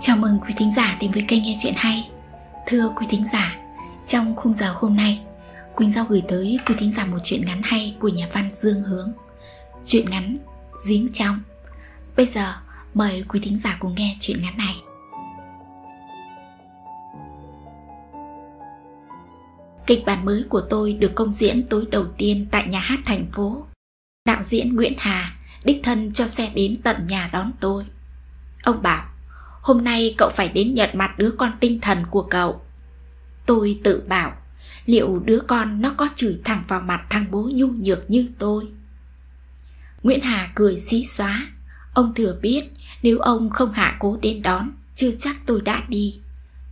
Chào mừng quý thính giả đến với kênh nghe chuyện hay Thưa quý thính giả, trong khung giờ hôm nay Quỳnh Giao gửi tới quý thính giả một chuyện ngắn hay của nhà văn Dương Hướng Chuyện ngắn Giếng Trong Bây giờ mời quý thính giả cùng nghe chuyện ngắn này Kịch bản mới của tôi được công diễn tối đầu tiên tại nhà hát thành phố Đạo diễn Nguyễn Hà đích thân cho xe đến tận nhà đón tôi. Ông bảo, hôm nay cậu phải đến nhận mặt đứa con tinh thần của cậu. Tôi tự bảo, liệu đứa con nó có chửi thẳng vào mặt thằng bố nhu nhược như tôi? Nguyễn Hà cười xí xóa. Ông thừa biết nếu ông không hạ cố đến đón, chưa chắc tôi đã đi.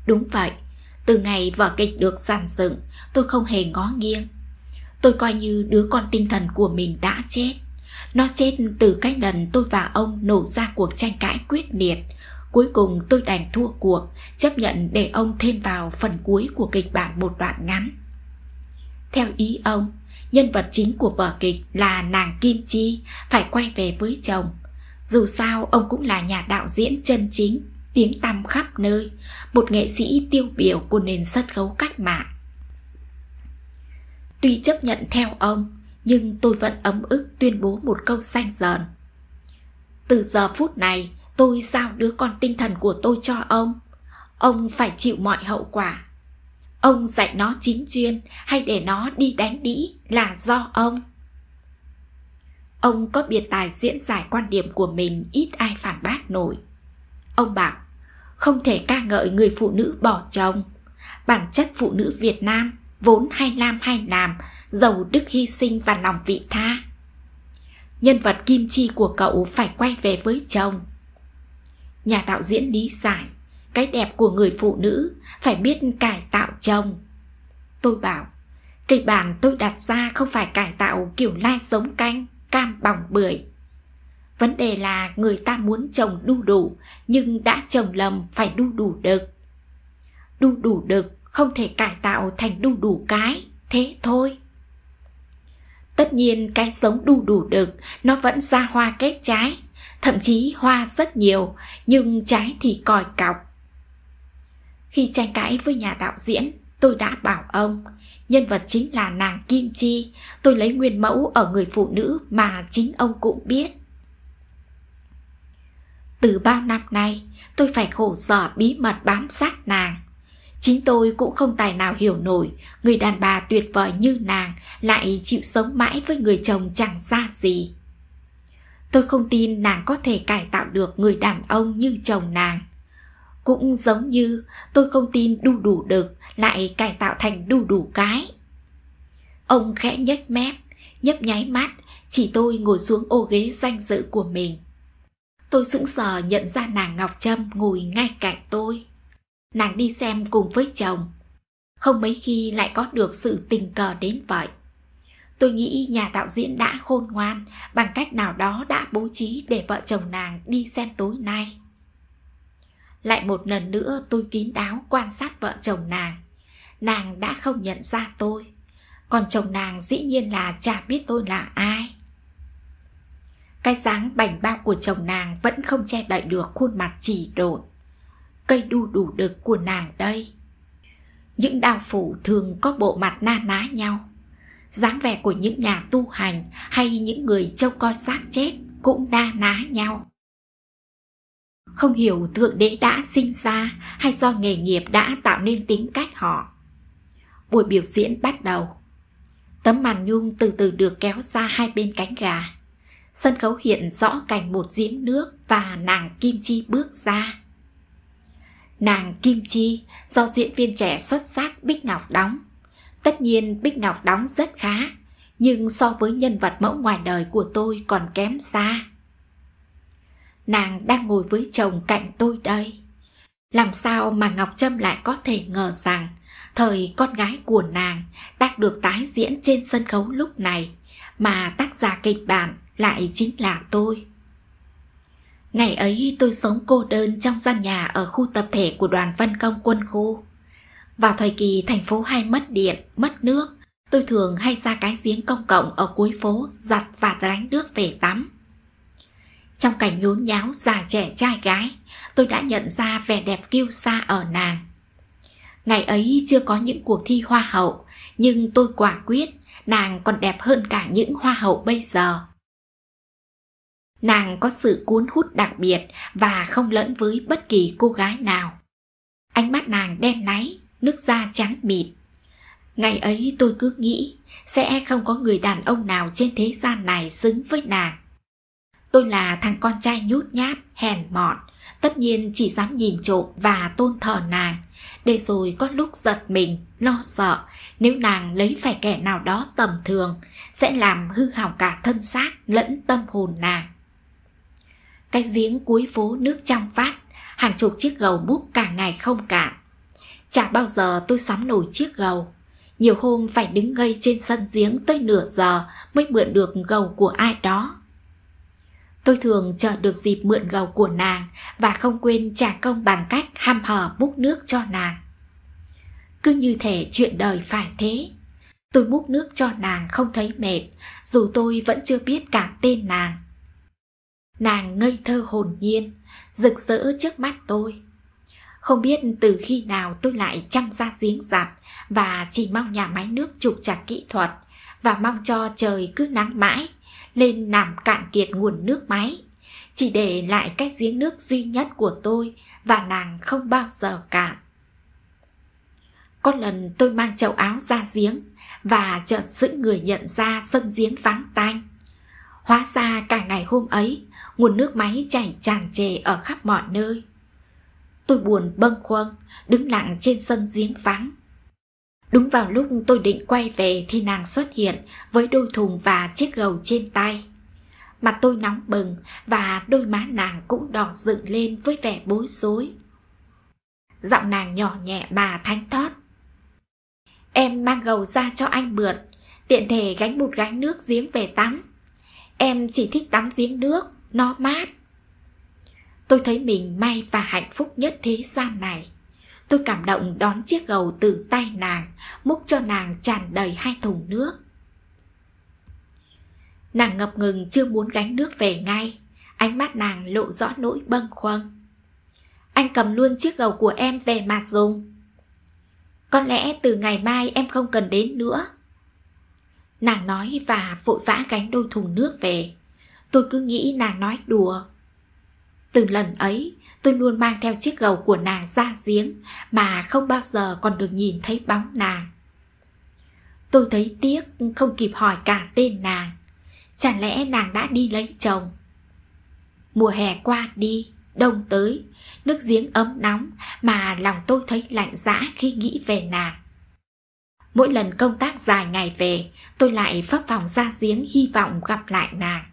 Đúng vậy, từ ngày vở kịch được sản dựng, tôi không hề ngó nghiêng tôi coi như đứa con tinh thần của mình đã chết. Nó chết từ cách lần tôi và ông nổ ra cuộc tranh cãi quyết liệt. Cuối cùng tôi đành thua cuộc, chấp nhận để ông thêm vào phần cuối của kịch bản một đoạn ngắn. Theo ý ông, nhân vật chính của vở kịch là nàng Kim Chi phải quay về với chồng. Dù sao ông cũng là nhà đạo diễn chân chính, tiếng tăm khắp nơi, một nghệ sĩ tiêu biểu của nền sân khấu cách mạng. Tuy chấp nhận theo ông Nhưng tôi vẫn ấm ức tuyên bố một câu xanh dờn Từ giờ phút này Tôi giao đứa con tinh thần của tôi cho ông Ông phải chịu mọi hậu quả Ông dạy nó chính chuyên Hay để nó đi đánh đĩ Là do ông Ông có biệt tài diễn giải quan điểm của mình ít ai phản bác nổi. Ông bảo, không thể ca ngợi người phụ nữ bỏ chồng. Bản chất phụ nữ Việt Nam vốn hay lam hay làm, giàu đức hy sinh và lòng vị tha. Nhân vật kim chi của cậu phải quay về với chồng. Nhà đạo diễn lý giải, cái đẹp của người phụ nữ phải biết cải tạo chồng. Tôi bảo, kịch bản tôi đặt ra không phải cải tạo kiểu lai giống canh, cam bỏng bưởi. Vấn đề là người ta muốn chồng đu đủ, nhưng đã chồng lầm phải đu đủ được Đu đủ được không thể cải tạo thành đu đủ cái thế thôi tất nhiên cái giống đu đủ được nó vẫn ra hoa kết trái thậm chí hoa rất nhiều nhưng trái thì còi cọc khi tranh cãi với nhà đạo diễn tôi đã bảo ông nhân vật chính là nàng kim chi tôi lấy nguyên mẫu ở người phụ nữ mà chính ông cũng biết từ bao năm nay tôi phải khổ sở bí mật bám sát nàng Chính tôi cũng không tài nào hiểu nổi Người đàn bà tuyệt vời như nàng Lại chịu sống mãi với người chồng chẳng ra gì Tôi không tin nàng có thể cải tạo được người đàn ông như chồng nàng Cũng giống như tôi không tin đu đủ được Lại cải tạo thành đu đủ cái Ông khẽ nhếch mép Nhấp nháy mắt Chỉ tôi ngồi xuống ô ghế danh dự của mình Tôi sững sờ nhận ra nàng Ngọc Trâm ngồi ngay cạnh tôi nàng đi xem cùng với chồng. Không mấy khi lại có được sự tình cờ đến vậy. Tôi nghĩ nhà đạo diễn đã khôn ngoan, bằng cách nào đó đã bố trí để vợ chồng nàng đi xem tối nay. Lại một lần nữa tôi kín đáo quan sát vợ chồng nàng. Nàng đã không nhận ra tôi, còn chồng nàng dĩ nhiên là chả biết tôi là ai. Cái dáng bảnh bao của chồng nàng vẫn không che đậy được khuôn mặt chỉ độn cây đu đủ đực của nàng đây những đao phủ thường có bộ mặt na ná nhau dáng vẻ của những nhà tu hành hay những người trông coi xác chết cũng na ná nhau không hiểu thượng đế đã sinh ra hay do nghề nghiệp đã tạo nên tính cách họ buổi biểu diễn bắt đầu tấm màn nhung từ từ được kéo ra hai bên cánh gà sân khấu hiện rõ cảnh một giếng nước và nàng kim chi bước ra Nàng Kim Chi do diễn viên trẻ xuất sắc Bích Ngọc đóng. Tất nhiên Bích Ngọc đóng rất khá, nhưng so với nhân vật mẫu ngoài đời của tôi còn kém xa. Nàng đang ngồi với chồng cạnh tôi đây. Làm sao mà Ngọc Trâm lại có thể ngờ rằng thời con gái của nàng đang được tái diễn trên sân khấu lúc này mà tác giả kịch bản lại chính là tôi. Ngày ấy tôi sống cô đơn trong gian nhà ở khu tập thể của đoàn văn công quân khu. Vào thời kỳ thành phố hay mất điện, mất nước, tôi thường hay ra cái giếng công cộng ở cuối phố giặt và đánh nước về tắm. Trong cảnh nhốn nháo già trẻ trai gái, tôi đã nhận ra vẻ đẹp kiêu sa ở nàng. Ngày ấy chưa có những cuộc thi hoa hậu, nhưng tôi quả quyết nàng còn đẹp hơn cả những hoa hậu bây giờ. Nàng có sự cuốn hút đặc biệt và không lẫn với bất kỳ cô gái nào. Ánh mắt nàng đen náy, nước da trắng mịt. Ngày ấy tôi cứ nghĩ sẽ không có người đàn ông nào trên thế gian này xứng với nàng. Tôi là thằng con trai nhút nhát, hèn mọn, tất nhiên chỉ dám nhìn trộm và tôn thờ nàng, để rồi có lúc giật mình, lo sợ nếu nàng lấy phải kẻ nào đó tầm thường sẽ làm hư hỏng cả thân xác lẫn tâm hồn nàng cái giếng cuối phố nước trong vát, hàng chục chiếc gầu múc cả ngày không cạn. Chả bao giờ tôi sắm nổi chiếc gầu. Nhiều hôm phải đứng ngây trên sân giếng tới nửa giờ mới mượn được gầu của ai đó. Tôi thường chờ được dịp mượn gầu của nàng và không quên trả công bằng cách ham hở múc nước cho nàng. Cứ như thể chuyện đời phải thế. Tôi múc nước cho nàng không thấy mệt, dù tôi vẫn chưa biết cả tên nàng Nàng ngây thơ hồn nhiên Rực rỡ trước mắt tôi Không biết từ khi nào tôi lại chăm ra giếng giặt Và chỉ mong nhà máy nước trục trặc kỹ thuật Và mong cho trời cứ nắng mãi Lên làm cạn kiệt nguồn nước máy Chỉ để lại cái giếng nước duy nhất của tôi Và nàng không bao giờ cạn có lần tôi mang chậu áo ra giếng và chợt sững người nhận ra sân giếng vắng tanh. Hóa ra cả ngày hôm ấy, nguồn nước máy chảy tràn trề ở khắp mọi nơi. Tôi buồn bâng khuâng, đứng lặng trên sân giếng vắng. Đúng vào lúc tôi định quay về thì nàng xuất hiện với đôi thùng và chiếc gầu trên tay. Mặt tôi nóng bừng và đôi má nàng cũng đỏ dựng lên với vẻ bối rối. Giọng nàng nhỏ nhẹ mà thánh thót. Em mang gầu ra cho anh mượn, tiện thể gánh bụt gánh nước giếng về tắm. Em chỉ thích tắm giếng nước, nó mát tôi thấy mình may và hạnh phúc nhất thế gian này tôi cảm động đón chiếc gầu từ tay nàng múc cho nàng tràn đầy hai thùng nước nàng ngập ngừng chưa muốn gánh nước về ngay ánh mắt nàng lộ rõ nỗi bâng khuâng anh cầm luôn chiếc gầu của em về mà dùng có lẽ từ ngày mai em không cần đến nữa nàng nói và vội vã gánh đôi thùng nước về tôi cứ nghĩ nàng nói đùa. Từ lần ấy, tôi luôn mang theo chiếc gầu của nàng ra giếng mà không bao giờ còn được nhìn thấy bóng nàng. Tôi thấy tiếc không kịp hỏi cả tên nàng. Chẳng lẽ nàng đã đi lấy chồng? Mùa hè qua đi, đông tới, nước giếng ấm nóng mà lòng tôi thấy lạnh rã khi nghĩ về nàng. Mỗi lần công tác dài ngày về, tôi lại phấp phòng ra giếng hy vọng gặp lại nàng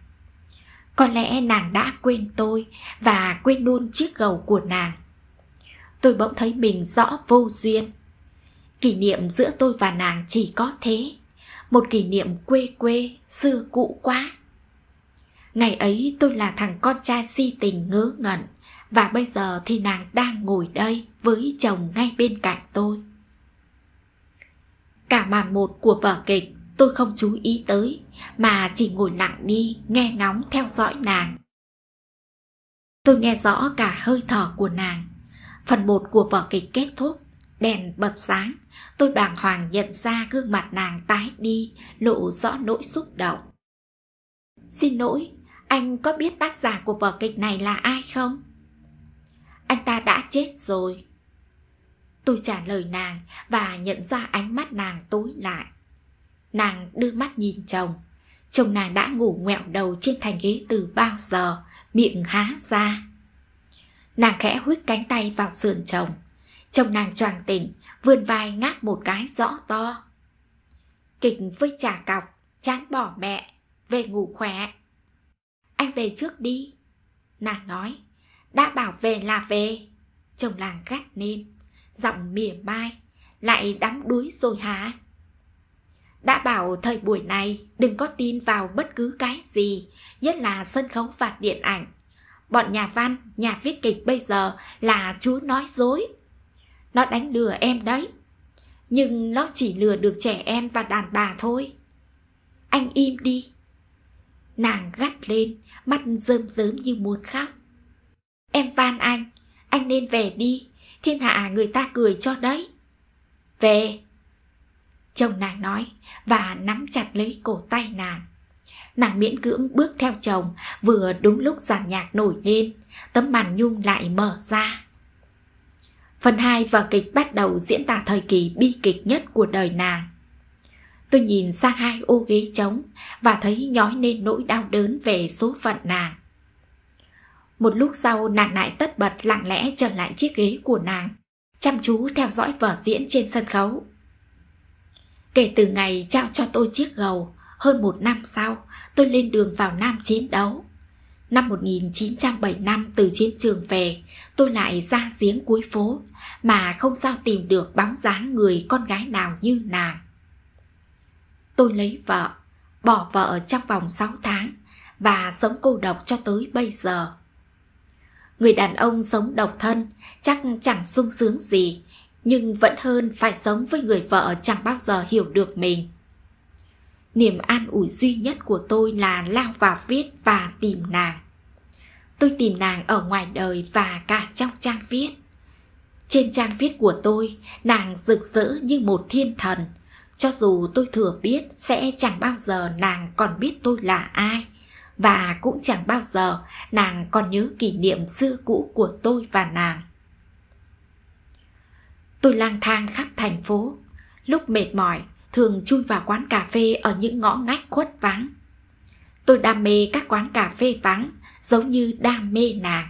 có lẽ nàng đã quên tôi và quên luôn chiếc gầu của nàng tôi bỗng thấy mình rõ vô duyên kỷ niệm giữa tôi và nàng chỉ có thế một kỷ niệm quê quê xưa cũ quá ngày ấy tôi là thằng con trai si tình ngớ ngẩn và bây giờ thì nàng đang ngồi đây với chồng ngay bên cạnh tôi cả màn một của vở kịch tôi không chú ý tới mà chỉ ngồi lặng đi nghe ngóng theo dõi nàng tôi nghe rõ cả hơi thở của nàng phần một của vở kịch kết thúc đèn bật sáng tôi bàng hoàng nhận ra gương mặt nàng tái đi lộ rõ nỗi xúc động xin lỗi anh có biết tác giả của vở kịch này là ai không anh ta đã chết rồi tôi trả lời nàng và nhận ra ánh mắt nàng tối lại Nàng đưa mắt nhìn chồng Chồng nàng đã ngủ ngoẹo đầu trên thành ghế từ bao giờ Miệng há ra Nàng khẽ huyết cánh tay vào sườn chồng Chồng nàng choàng tỉnh Vươn vai ngáp một cái rõ to Kịch với trà cọc Chán bỏ mẹ Về ngủ khỏe Anh về trước đi Nàng nói Đã bảo về là về Chồng làng gắt lên Giọng mỉa mai Lại đắm đuối rồi hả đã bảo thời buổi này đừng có tin vào bất cứ cái gì, nhất là sân khấu và điện ảnh. Bọn nhà văn, nhà viết kịch bây giờ là chú nói dối. Nó đánh lừa em đấy. Nhưng nó chỉ lừa được trẻ em và đàn bà thôi. Anh im đi. Nàng gắt lên, mắt rơm rớm như muốn khóc. Em van anh, anh nên về đi, thiên hạ người ta cười cho đấy. Về, chồng nàng nói và nắm chặt lấy cổ tay nàng. Nàng miễn cưỡng bước theo chồng vừa đúng lúc giàn nhạc nổi lên, tấm màn nhung lại mở ra. Phần hai vở kịch bắt đầu diễn tả thời kỳ bi kịch nhất của đời nàng. Tôi nhìn sang hai ô ghế trống và thấy nhói lên nỗi đau đớn về số phận nàng. Một lúc sau nàng lại tất bật lặng lẽ trở lại chiếc ghế của nàng, chăm chú theo dõi vở diễn trên sân khấu. Kể từ ngày trao cho tôi chiếc gầu, hơn một năm sau, tôi lên đường vào Nam chiến đấu. Năm 1975 từ chiến trường về, tôi lại ra giếng cuối phố mà không sao tìm được bóng dáng người con gái nào như nàng. Tôi lấy vợ, bỏ vợ trong vòng 6 tháng và sống cô độc cho tới bây giờ. Người đàn ông sống độc thân chắc chẳng sung sướng gì nhưng vẫn hơn phải sống với người vợ chẳng bao giờ hiểu được mình niềm an ủi duy nhất của tôi là lao vào viết và tìm nàng tôi tìm nàng ở ngoài đời và cả trong trang viết trên trang viết của tôi nàng rực rỡ như một thiên thần cho dù tôi thừa biết sẽ chẳng bao giờ nàng còn biết tôi là ai và cũng chẳng bao giờ nàng còn nhớ kỷ niệm xưa cũ của tôi và nàng Tôi lang thang khắp thành phố. Lúc mệt mỏi, thường chui vào quán cà phê ở những ngõ ngách khuất vắng. Tôi đam mê các quán cà phê vắng, giống như đam mê nàng.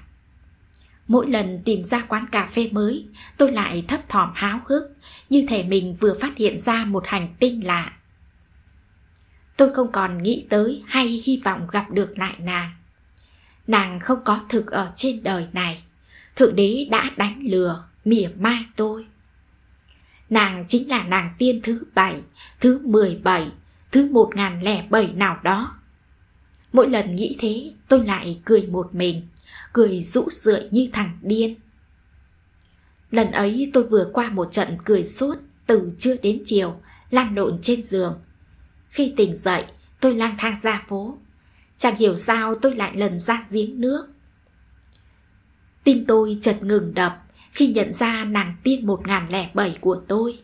Mỗi lần tìm ra quán cà phê mới, tôi lại thấp thỏm háo hức, như thể mình vừa phát hiện ra một hành tinh lạ. Tôi không còn nghĩ tới hay hy vọng gặp được lại nàng. Nàng không có thực ở trên đời này. Thượng đế đã đánh lừa, mỉa mai tôi. Nàng chính là nàng tiên thứ bảy, thứ mười bảy, thứ một ngàn lẻ bảy nào đó. Mỗi lần nghĩ thế tôi lại cười một mình, cười rũ rượi như thằng điên. Lần ấy tôi vừa qua một trận cười sốt từ trưa đến chiều, lăn lộn trên giường. Khi tỉnh dậy, tôi lang thang ra phố. Chẳng hiểu sao tôi lại lần ra giếng nước. Tim tôi chợt ngừng đập, khi nhận ra nàng tiên 1007 của tôi.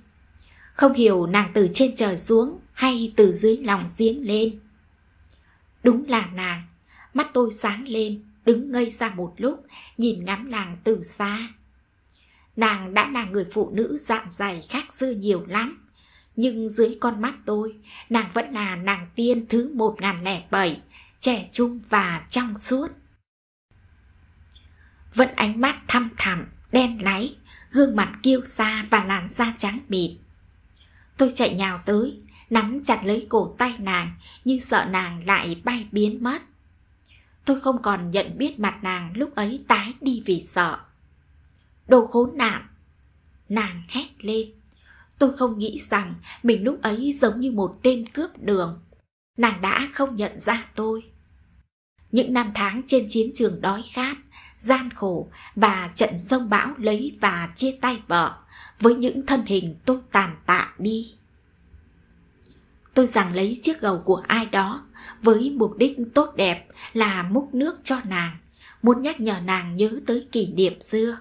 Không hiểu nàng từ trên trời xuống hay từ dưới lòng giếng lên. Đúng là nàng, mắt tôi sáng lên, đứng ngây ra một lúc, nhìn ngắm nàng từ xa. Nàng đã là người phụ nữ dạng dày khác xưa nhiều lắm, nhưng dưới con mắt tôi, nàng vẫn là nàng tiên thứ 1007, trẻ trung và trong suốt. Vẫn ánh mắt thăm thẳm, đen láy, gương mặt kiêu xa và làn da trắng bịt. Tôi chạy nhào tới, nắm chặt lấy cổ tay nàng nhưng sợ nàng lại bay biến mất. Tôi không còn nhận biết mặt nàng lúc ấy tái đi vì sợ. Đồ khốn nạn! Nàng hét lên. Tôi không nghĩ rằng mình lúc ấy giống như một tên cướp đường. Nàng đã không nhận ra tôi. Những năm tháng trên chiến trường đói khát, gian khổ và trận sông bão lấy và chia tay vợ với những thân hình tôi tàn tạ đi. Tôi rằng lấy chiếc gầu của ai đó với mục đích tốt đẹp là múc nước cho nàng, muốn nhắc nhở nàng nhớ tới kỷ niệm xưa.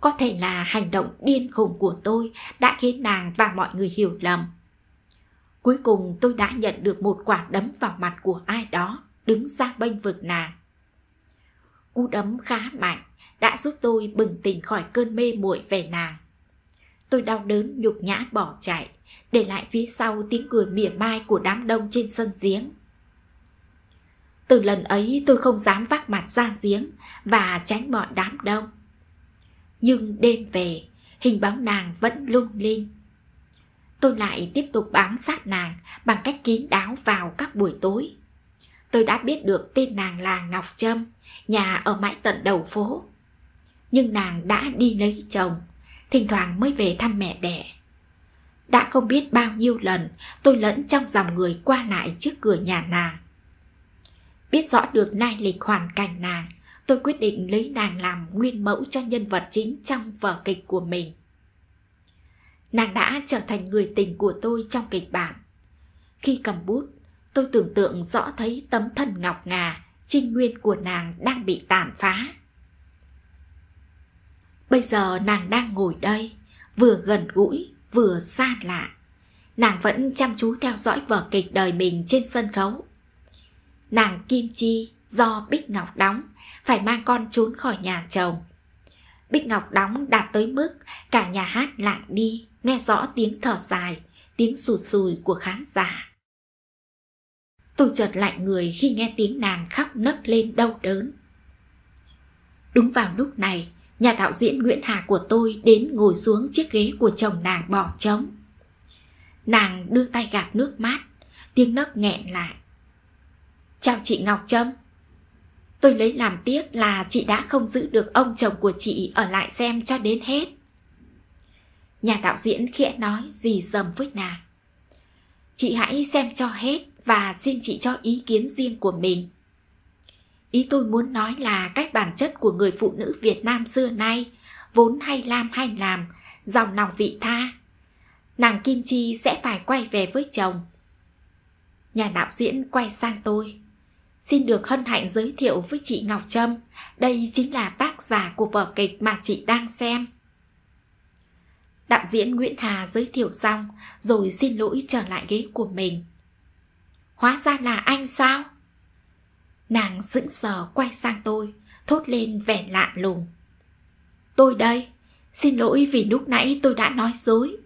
Có thể là hành động điên khùng của tôi đã khiến nàng và mọi người hiểu lầm. Cuối cùng tôi đã nhận được một quả đấm vào mặt của ai đó đứng ra bênh vực nàng cú đấm khá mạnh đã giúp tôi bừng tỉnh khỏi cơn mê muội về nàng. Tôi đau đớn nhục nhã bỏ chạy, để lại phía sau tiếng cười mỉa mai của đám đông trên sân giếng. Từ lần ấy tôi không dám vác mặt ra giếng và tránh bọn đám đông. Nhưng đêm về, hình bóng nàng vẫn lung linh. Tôi lại tiếp tục bám sát nàng bằng cách kín đáo vào các buổi tối tôi đã biết được tên nàng là Ngọc Trâm, nhà ở mãi tận đầu phố. Nhưng nàng đã đi lấy chồng, thỉnh thoảng mới về thăm mẹ đẻ. Đã không biết bao nhiêu lần tôi lẫn trong dòng người qua lại trước cửa nhà nàng. Biết rõ được lai lịch hoàn cảnh nàng, tôi quyết định lấy nàng làm nguyên mẫu cho nhân vật chính trong vở kịch của mình. Nàng đã trở thành người tình của tôi trong kịch bản. Khi cầm bút, tôi tưởng tượng rõ thấy tấm thân ngọc ngà, trinh nguyên của nàng đang bị tàn phá. Bây giờ nàng đang ngồi đây, vừa gần gũi, vừa xa lạ. Nàng vẫn chăm chú theo dõi vở kịch đời mình trên sân khấu. Nàng Kim Chi do Bích Ngọc đóng, phải mang con trốn khỏi nhà chồng. Bích Ngọc đóng đạt tới mức cả nhà hát lặng đi, nghe rõ tiếng thở dài, tiếng sụt sùi của khán giả. Tôi chợt lại người khi nghe tiếng nàng khóc nấc lên đau đớn. Đúng vào lúc này, nhà đạo diễn Nguyễn Hà của tôi đến ngồi xuống chiếc ghế của chồng nàng bỏ trống. Nàng đưa tay gạt nước mát, tiếng nấc nghẹn lại. Chào chị Ngọc Trâm. Tôi lấy làm tiếc là chị đã không giữ được ông chồng của chị ở lại xem cho đến hết. Nhà đạo diễn khẽ nói gì dầm với nàng. Chị hãy xem cho hết và xin chị cho ý kiến riêng của mình. Ý tôi muốn nói là cách bản chất của người phụ nữ Việt Nam xưa nay, vốn hay lam hay làm, dòng lòng vị tha. Nàng Kim Chi sẽ phải quay về với chồng. Nhà đạo diễn quay sang tôi. Xin được hân hạnh giới thiệu với chị Ngọc Trâm, đây chính là tác giả của vở kịch mà chị đang xem. Đạo diễn Nguyễn Hà giới thiệu xong rồi xin lỗi trở lại ghế của mình hóa ra là anh sao nàng sững sờ quay sang tôi thốt lên vẻ lạ lùng tôi đây xin lỗi vì lúc nãy tôi đã nói dối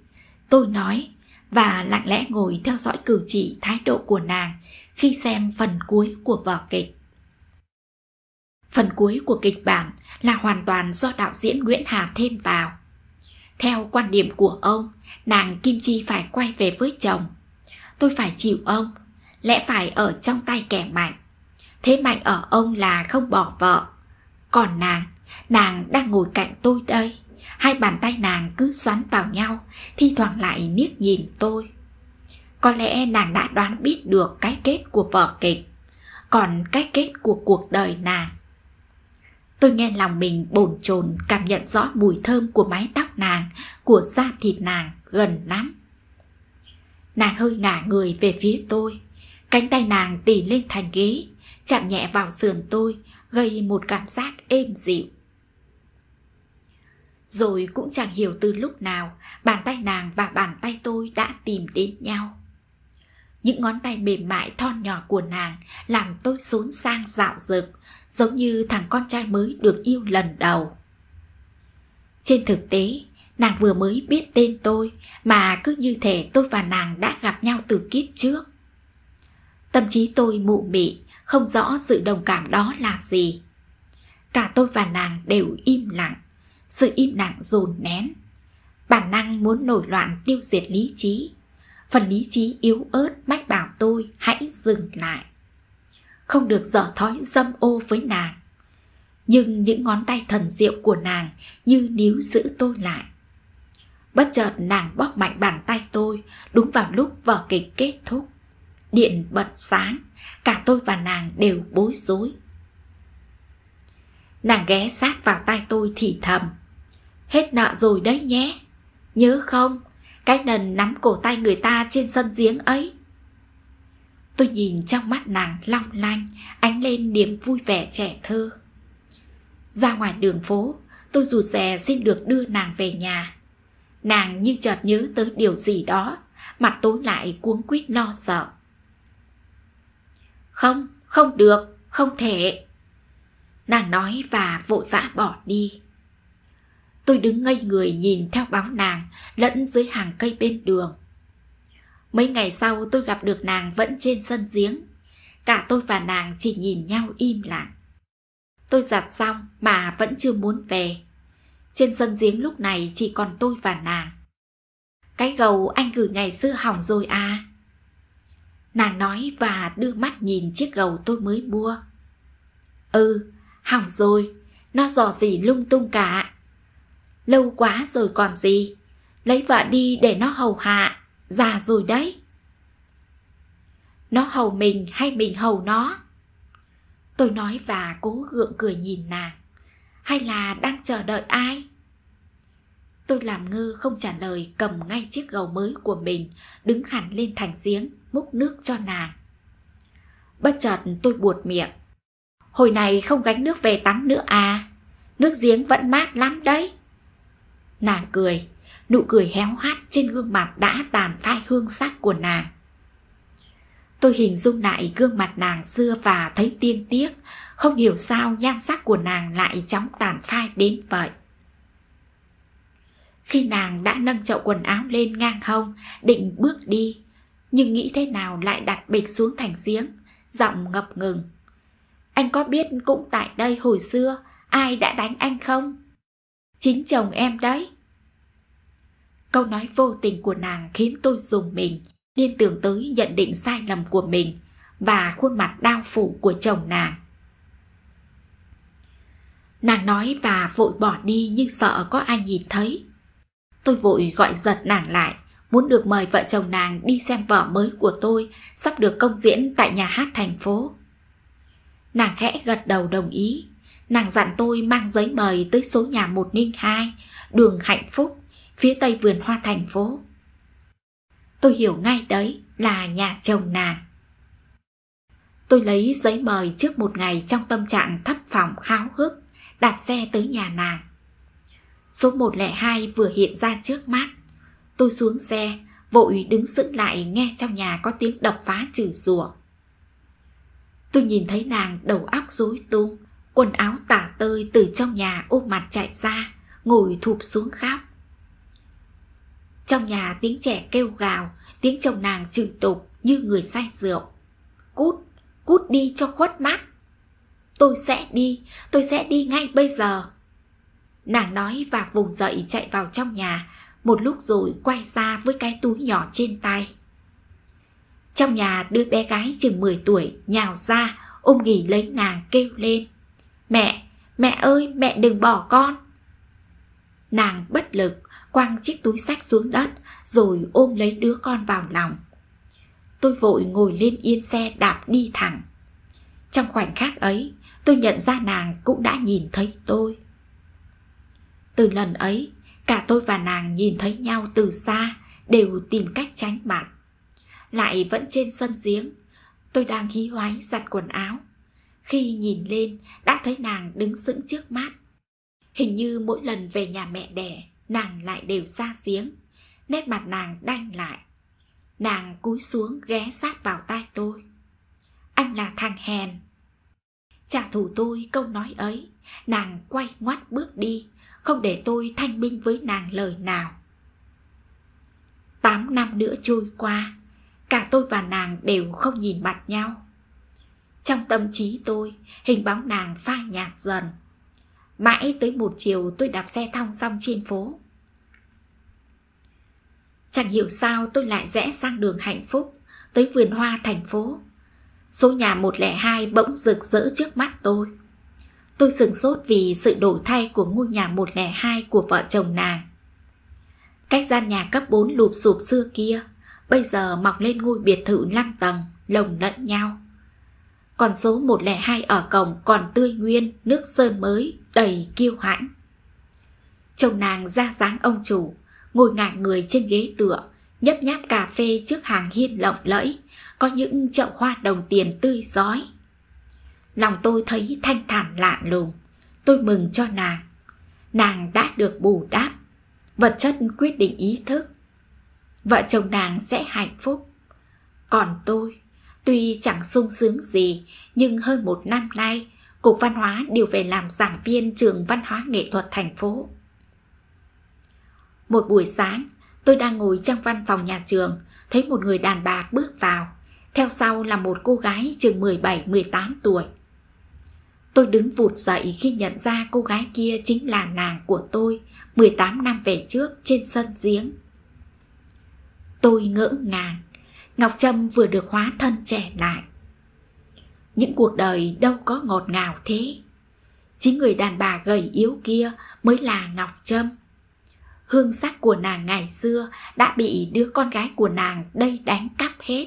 tôi nói và lặng lẽ ngồi theo dõi cử chỉ thái độ của nàng khi xem phần cuối của vở kịch phần cuối của kịch bản là hoàn toàn do đạo diễn nguyễn hà thêm vào theo quan điểm của ông nàng kim chi phải quay về với chồng tôi phải chịu ông lẽ phải ở trong tay kẻ mạnh thế mạnh ở ông là không bỏ vợ còn nàng nàng đang ngồi cạnh tôi đây hai bàn tay nàng cứ xoắn vào nhau thi thoảng lại niếc nhìn tôi có lẽ nàng đã đoán biết được cái kết của vở kịch còn cái kết của cuộc đời nàng tôi nghe lòng mình bồn chồn cảm nhận rõ mùi thơm của mái tóc nàng của da thịt nàng gần lắm nàng hơi ngả người về phía tôi Cánh tay nàng tỉ lên thành ghế, chạm nhẹ vào sườn tôi, gây một cảm giác êm dịu. Rồi cũng chẳng hiểu từ lúc nào bàn tay nàng và bàn tay tôi đã tìm đến nhau. Những ngón tay mềm mại thon nhỏ của nàng làm tôi xốn sang dạo dực, giống như thằng con trai mới được yêu lần đầu. Trên thực tế, nàng vừa mới biết tên tôi mà cứ như thể tôi và nàng đã gặp nhau từ kiếp trước. Tâm trí tôi mụ mị, không rõ sự đồng cảm đó là gì. Cả tôi và nàng đều im lặng, sự im lặng dồn nén. Bản năng muốn nổi loạn tiêu diệt lý trí. Phần lý trí yếu ớt mách bảo tôi hãy dừng lại. Không được dở thói dâm ô với nàng. Nhưng những ngón tay thần diệu của nàng như níu giữ tôi lại. Bất chợt nàng bóp mạnh bàn tay tôi đúng vào lúc vở kịch kết thúc điện bật sáng cả tôi và nàng đều bối rối nàng ghé sát vào tai tôi thì thầm hết nợ rồi đấy nhé nhớ không cái lần nắm cổ tay người ta trên sân giếng ấy tôi nhìn trong mắt nàng long lanh ánh lên niềm vui vẻ trẻ thơ ra ngoài đường phố tôi rụt rè xin được đưa nàng về nhà nàng như chợt nhớ tới điều gì đó mặt tối lại cuống quýt lo sợ không, không được, không thể. Nàng nói và vội vã bỏ đi. Tôi đứng ngây người nhìn theo bóng nàng lẫn dưới hàng cây bên đường. Mấy ngày sau tôi gặp được nàng vẫn trên sân giếng. Cả tôi và nàng chỉ nhìn nhau im lặng. Tôi giặt xong mà vẫn chưa muốn về. Trên sân giếng lúc này chỉ còn tôi và nàng. Cái gầu anh gửi ngày xưa hỏng rồi à. Nàng nói và đưa mắt nhìn chiếc gầu tôi mới mua. Ừ, hỏng rồi, nó dò gì lung tung cả. Lâu quá rồi còn gì, lấy vợ đi để nó hầu hạ, già rồi đấy. Nó hầu mình hay mình hầu nó? Tôi nói và cố gượng cười nhìn nàng. Hay là đang chờ đợi ai? Tôi làm ngơ không trả lời cầm ngay chiếc gầu mới của mình, đứng hẳn lên thành giếng múc nước cho nàng. Bất chợt tôi buột miệng. Hồi này không gánh nước về tắm nữa à. Nước giếng vẫn mát lắm đấy. Nàng cười, nụ cười héo hắt trên gương mặt đã tàn phai hương sắc của nàng. Tôi hình dung lại gương mặt nàng xưa và thấy tiên tiếc, không hiểu sao nhan sắc của nàng lại chóng tàn phai đến vậy. Khi nàng đã nâng chậu quần áo lên ngang hông, định bước đi, nhưng nghĩ thế nào lại đặt bịch xuống thành giếng, giọng ngập ngừng. Anh có biết cũng tại đây hồi xưa ai đã đánh anh không? Chính chồng em đấy. Câu nói vô tình của nàng khiến tôi dùng mình, liên tưởng tới nhận định sai lầm của mình và khuôn mặt đau phủ của chồng nàng. Nàng nói và vội bỏ đi nhưng sợ có ai nhìn thấy. Tôi vội gọi giật nàng lại, muốn được mời vợ chồng nàng đi xem vở mới của tôi sắp được công diễn tại nhà hát thành phố. Nàng khẽ gật đầu đồng ý. Nàng dặn tôi mang giấy mời tới số nhà 102, đường Hạnh Phúc, phía tây vườn hoa thành phố. Tôi hiểu ngay đấy là nhà chồng nàng. Tôi lấy giấy mời trước một ngày trong tâm trạng thấp phòng háo hức, đạp xe tới nhà nàng. Số 102 vừa hiện ra trước mắt Tôi xuống xe, vội đứng sững lại nghe trong nhà có tiếng đập phá trừ rùa Tôi nhìn thấy nàng đầu óc rối tung, quần áo tả tơi từ trong nhà ôm mặt chạy ra, ngồi thụp xuống khóc. Trong nhà tiếng trẻ kêu gào, tiếng chồng nàng chửi tục như người say rượu. Cút, cút đi cho khuất mắt. Tôi sẽ đi, tôi sẽ đi ngay bây giờ. Nàng nói và vùng dậy chạy vào trong nhà, một lúc rồi quay ra với cái túi nhỏ trên tay. Trong nhà đứa bé gái chừng 10 tuổi nhào ra ôm ghì lấy nàng kêu lên. Mẹ, mẹ ơi, mẹ đừng bỏ con. Nàng bất lực quăng chiếc túi sách xuống đất rồi ôm lấy đứa con vào lòng. Tôi vội ngồi lên yên xe đạp đi thẳng. Trong khoảnh khắc ấy, tôi nhận ra nàng cũng đã nhìn thấy tôi. Từ lần ấy, Cả tôi và nàng nhìn thấy nhau từ xa Đều tìm cách tránh mặt Lại vẫn trên sân giếng Tôi đang hí hoái giặt quần áo Khi nhìn lên Đã thấy nàng đứng sững trước mắt Hình như mỗi lần về nhà mẹ đẻ Nàng lại đều xa giếng Nét mặt nàng đanh lại Nàng cúi xuống ghé sát vào tai tôi Anh là thằng hèn Trả thù tôi câu nói ấy Nàng quay ngoắt bước đi không để tôi thanh minh với nàng lời nào. Tám năm nữa trôi qua, cả tôi và nàng đều không nhìn mặt nhau. Trong tâm trí tôi, hình bóng nàng phai nhạt dần. Mãi tới một chiều tôi đạp xe thong xong trên phố. Chẳng hiểu sao tôi lại rẽ sang đường hạnh phúc, tới vườn hoa thành phố. Số nhà 102 bỗng rực rỡ trước mắt tôi. Tôi sừng sốt vì sự đổi thay của ngôi nhà 102 của vợ chồng nàng. Cách gian nhà cấp 4 lụp sụp xưa kia, bây giờ mọc lên ngôi biệt thự 5 tầng, lồng lẫn nhau. Còn số 102 ở cổng còn tươi nguyên, nước sơn mới, đầy kiêu hãnh. Chồng nàng ra dáng ông chủ, ngồi ngả người trên ghế tựa, nhấp nháp cà phê trước hàng hiên lộng lẫy, có những chậu hoa đồng tiền tươi rói Lòng tôi thấy thanh thản lạ lùng Tôi mừng cho nàng Nàng đã được bù đắp, Vật chất quyết định ý thức Vợ chồng nàng sẽ hạnh phúc Còn tôi Tuy chẳng sung sướng gì Nhưng hơn một năm nay Cục Văn hóa đều về làm giảng viên Trường Văn hóa Nghệ thuật thành phố Một buổi sáng Tôi đang ngồi trong văn phòng nhà trường Thấy một người đàn bà bước vào Theo sau là một cô gái chừng 17-18 tuổi Tôi đứng vụt dậy khi nhận ra cô gái kia chính là nàng của tôi 18 năm về trước trên sân giếng. Tôi ngỡ ngàng, Ngọc Trâm vừa được hóa thân trẻ lại. Những cuộc đời đâu có ngọt ngào thế. Chính người đàn bà gầy yếu kia mới là Ngọc Trâm. Hương sắc của nàng ngày xưa đã bị đứa con gái của nàng đây đánh cắp hết.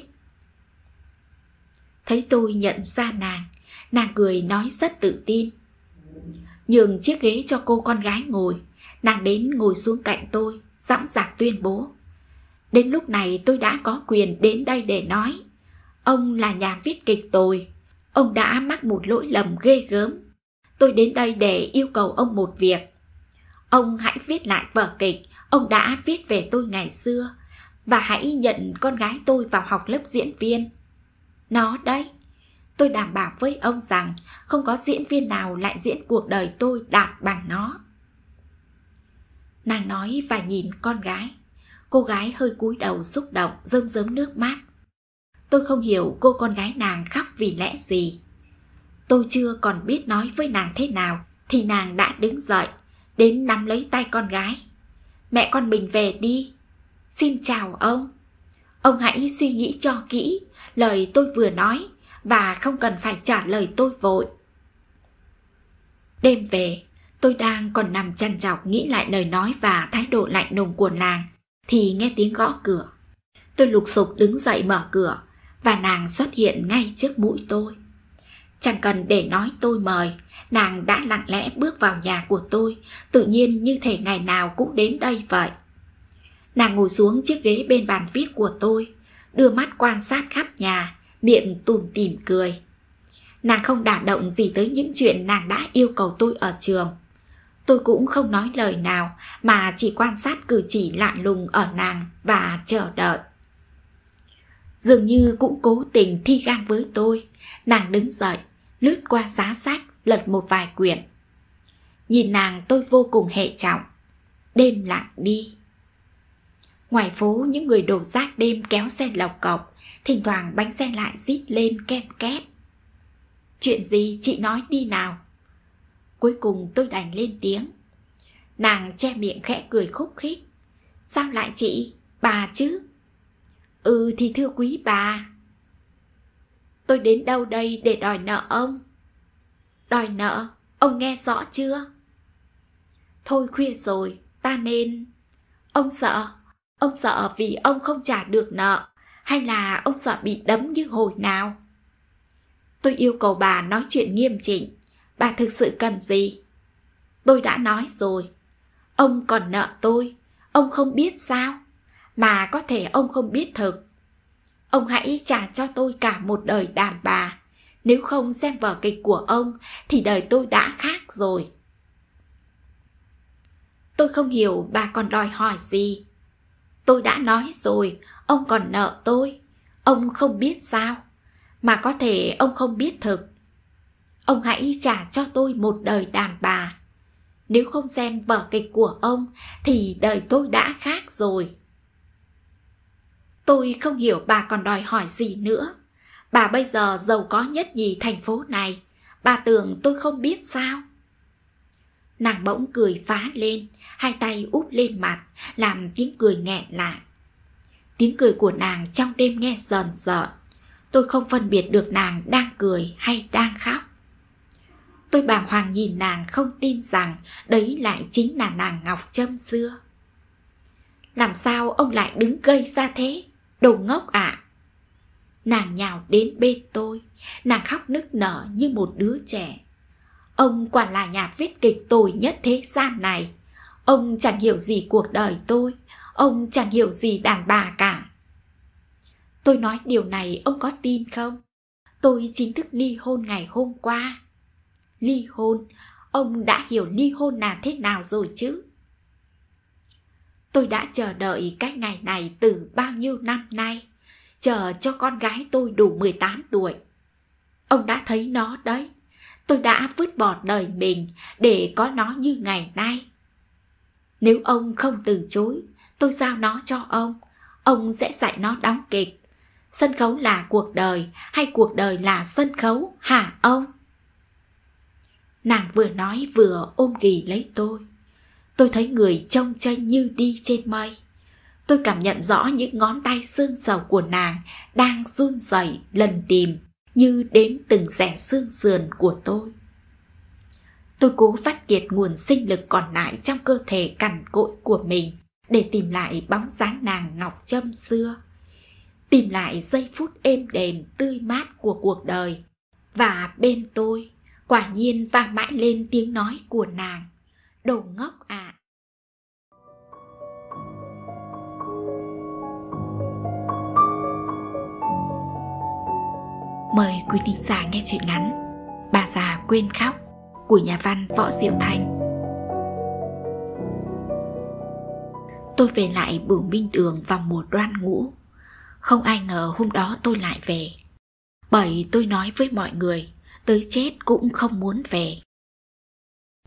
Thấy tôi nhận ra nàng, Nàng cười nói rất tự tin Nhường chiếc ghế cho cô con gái ngồi Nàng đến ngồi xuống cạnh tôi Dõng dạc tuyên bố Đến lúc này tôi đã có quyền đến đây để nói Ông là nhà viết kịch tồi Ông đã mắc một lỗi lầm ghê gớm Tôi đến đây để yêu cầu ông một việc Ông hãy viết lại vở kịch Ông đã viết về tôi ngày xưa Và hãy nhận con gái tôi vào học lớp diễn viên Nó đấy Tôi đảm bảo với ông rằng không có diễn viên nào lại diễn cuộc đời tôi đạt bằng nó. Nàng nói và nhìn con gái. Cô gái hơi cúi đầu xúc động, rơm rớm nước mắt. Tôi không hiểu cô con gái nàng khóc vì lẽ gì. Tôi chưa còn biết nói với nàng thế nào thì nàng đã đứng dậy, đến nắm lấy tay con gái. Mẹ con mình về đi. Xin chào ông. Ông hãy suy nghĩ cho kỹ lời tôi vừa nói và không cần phải trả lời tôi vội. Đêm về, tôi đang còn nằm chăn chọc nghĩ lại lời nói và thái độ lạnh lùng của nàng thì nghe tiếng gõ cửa. Tôi lục sục đứng dậy mở cửa và nàng xuất hiện ngay trước mũi tôi. Chẳng cần để nói tôi mời, nàng đã lặng lẽ bước vào nhà của tôi, tự nhiên như thể ngày nào cũng đến đây vậy. Nàng ngồi xuống chiếc ghế bên bàn viết của tôi, đưa mắt quan sát khắp nhà, miệng tùm tìm cười. Nàng không đả động gì tới những chuyện nàng đã yêu cầu tôi ở trường. Tôi cũng không nói lời nào mà chỉ quan sát cử chỉ lạ lùng ở nàng và chờ đợi. Dường như cũng cố tình thi gan với tôi, nàng đứng dậy, lướt qua giá sách, lật một vài quyển. Nhìn nàng tôi vô cùng hệ trọng. Đêm lặng đi. Ngoài phố những người đổ rác đêm kéo xe lọc cọc thỉnh thoảng bánh xe lại rít lên ken két. Chuyện gì chị nói đi nào? Cuối cùng tôi đành lên tiếng. Nàng che miệng khẽ cười khúc khích. Sao lại chị? Bà chứ? Ừ thì thưa quý bà. Tôi đến đâu đây để đòi nợ ông? Đòi nợ, ông nghe rõ chưa? Thôi khuya rồi, ta nên... Ông sợ, ông sợ vì ông không trả được nợ hay là ông sợ bị đấm như hồi nào? Tôi yêu cầu bà nói chuyện nghiêm chỉnh. Bà thực sự cần gì? Tôi đã nói rồi. Ông còn nợ tôi. Ông không biết sao? Mà có thể ông không biết thực. Ông hãy trả cho tôi cả một đời đàn bà. Nếu không xem vở kịch của ông thì đời tôi đã khác rồi. Tôi không hiểu bà còn đòi hỏi gì. Tôi đã nói rồi, ông còn nợ tôi ông không biết sao mà có thể ông không biết thực ông hãy trả cho tôi một đời đàn bà nếu không xem vở kịch của ông thì đời tôi đã khác rồi tôi không hiểu bà còn đòi hỏi gì nữa bà bây giờ giàu có nhất nhì thành phố này bà tưởng tôi không biết sao nàng bỗng cười phá lên hai tay úp lên mặt làm tiếng cười nghẹn lại Tiếng cười của nàng trong đêm nghe rờn rợn. Tôi không phân biệt được nàng đang cười hay đang khóc. Tôi bàng hoàng nhìn nàng không tin rằng đấy lại chính là nàng Ngọc Trâm xưa. Làm sao ông lại đứng gây ra thế? Đồ ngốc ạ! À? Nàng nhào đến bên tôi, nàng khóc nức nở như một đứa trẻ. Ông quả là nhà viết kịch tồi nhất thế gian này. Ông chẳng hiểu gì cuộc đời tôi. Ông chẳng hiểu gì đàn bà cả. Tôi nói điều này ông có tin không? Tôi chính thức ly hôn ngày hôm qua. Ly hôn? Ông đã hiểu ly hôn là thế nào rồi chứ? Tôi đã chờ đợi cái ngày này từ bao nhiêu năm nay. Chờ cho con gái tôi đủ 18 tuổi. Ông đã thấy nó đấy. Tôi đã vứt bỏ đời mình để có nó như ngày nay. Nếu ông không từ chối, tôi giao nó cho ông ông sẽ dạy nó đóng kịch sân khấu là cuộc đời hay cuộc đời là sân khấu hả ông nàng vừa nói vừa ôm ghì lấy tôi tôi thấy người trông chênh như đi trên mây tôi cảm nhận rõ những ngón tay xương sầu của nàng đang run rẩy lần tìm như đếm từng rẻ xương sườn của tôi tôi cố phát kiệt nguồn sinh lực còn lại trong cơ thể cằn cỗi của mình để tìm lại bóng dáng nàng ngọc trâm xưa tìm lại giây phút êm đềm tươi mát của cuộc đời và bên tôi quả nhiên vang mãi lên tiếng nói của nàng đồ ngốc ạ à. mời quý thính giả nghe chuyện ngắn bà già quên khóc của nhà văn võ diệu thành tôi về lại bửu minh đường vào mùa đoan ngũ. Không ai ngờ hôm đó tôi lại về. Bởi tôi nói với mọi người, tới chết cũng không muốn về.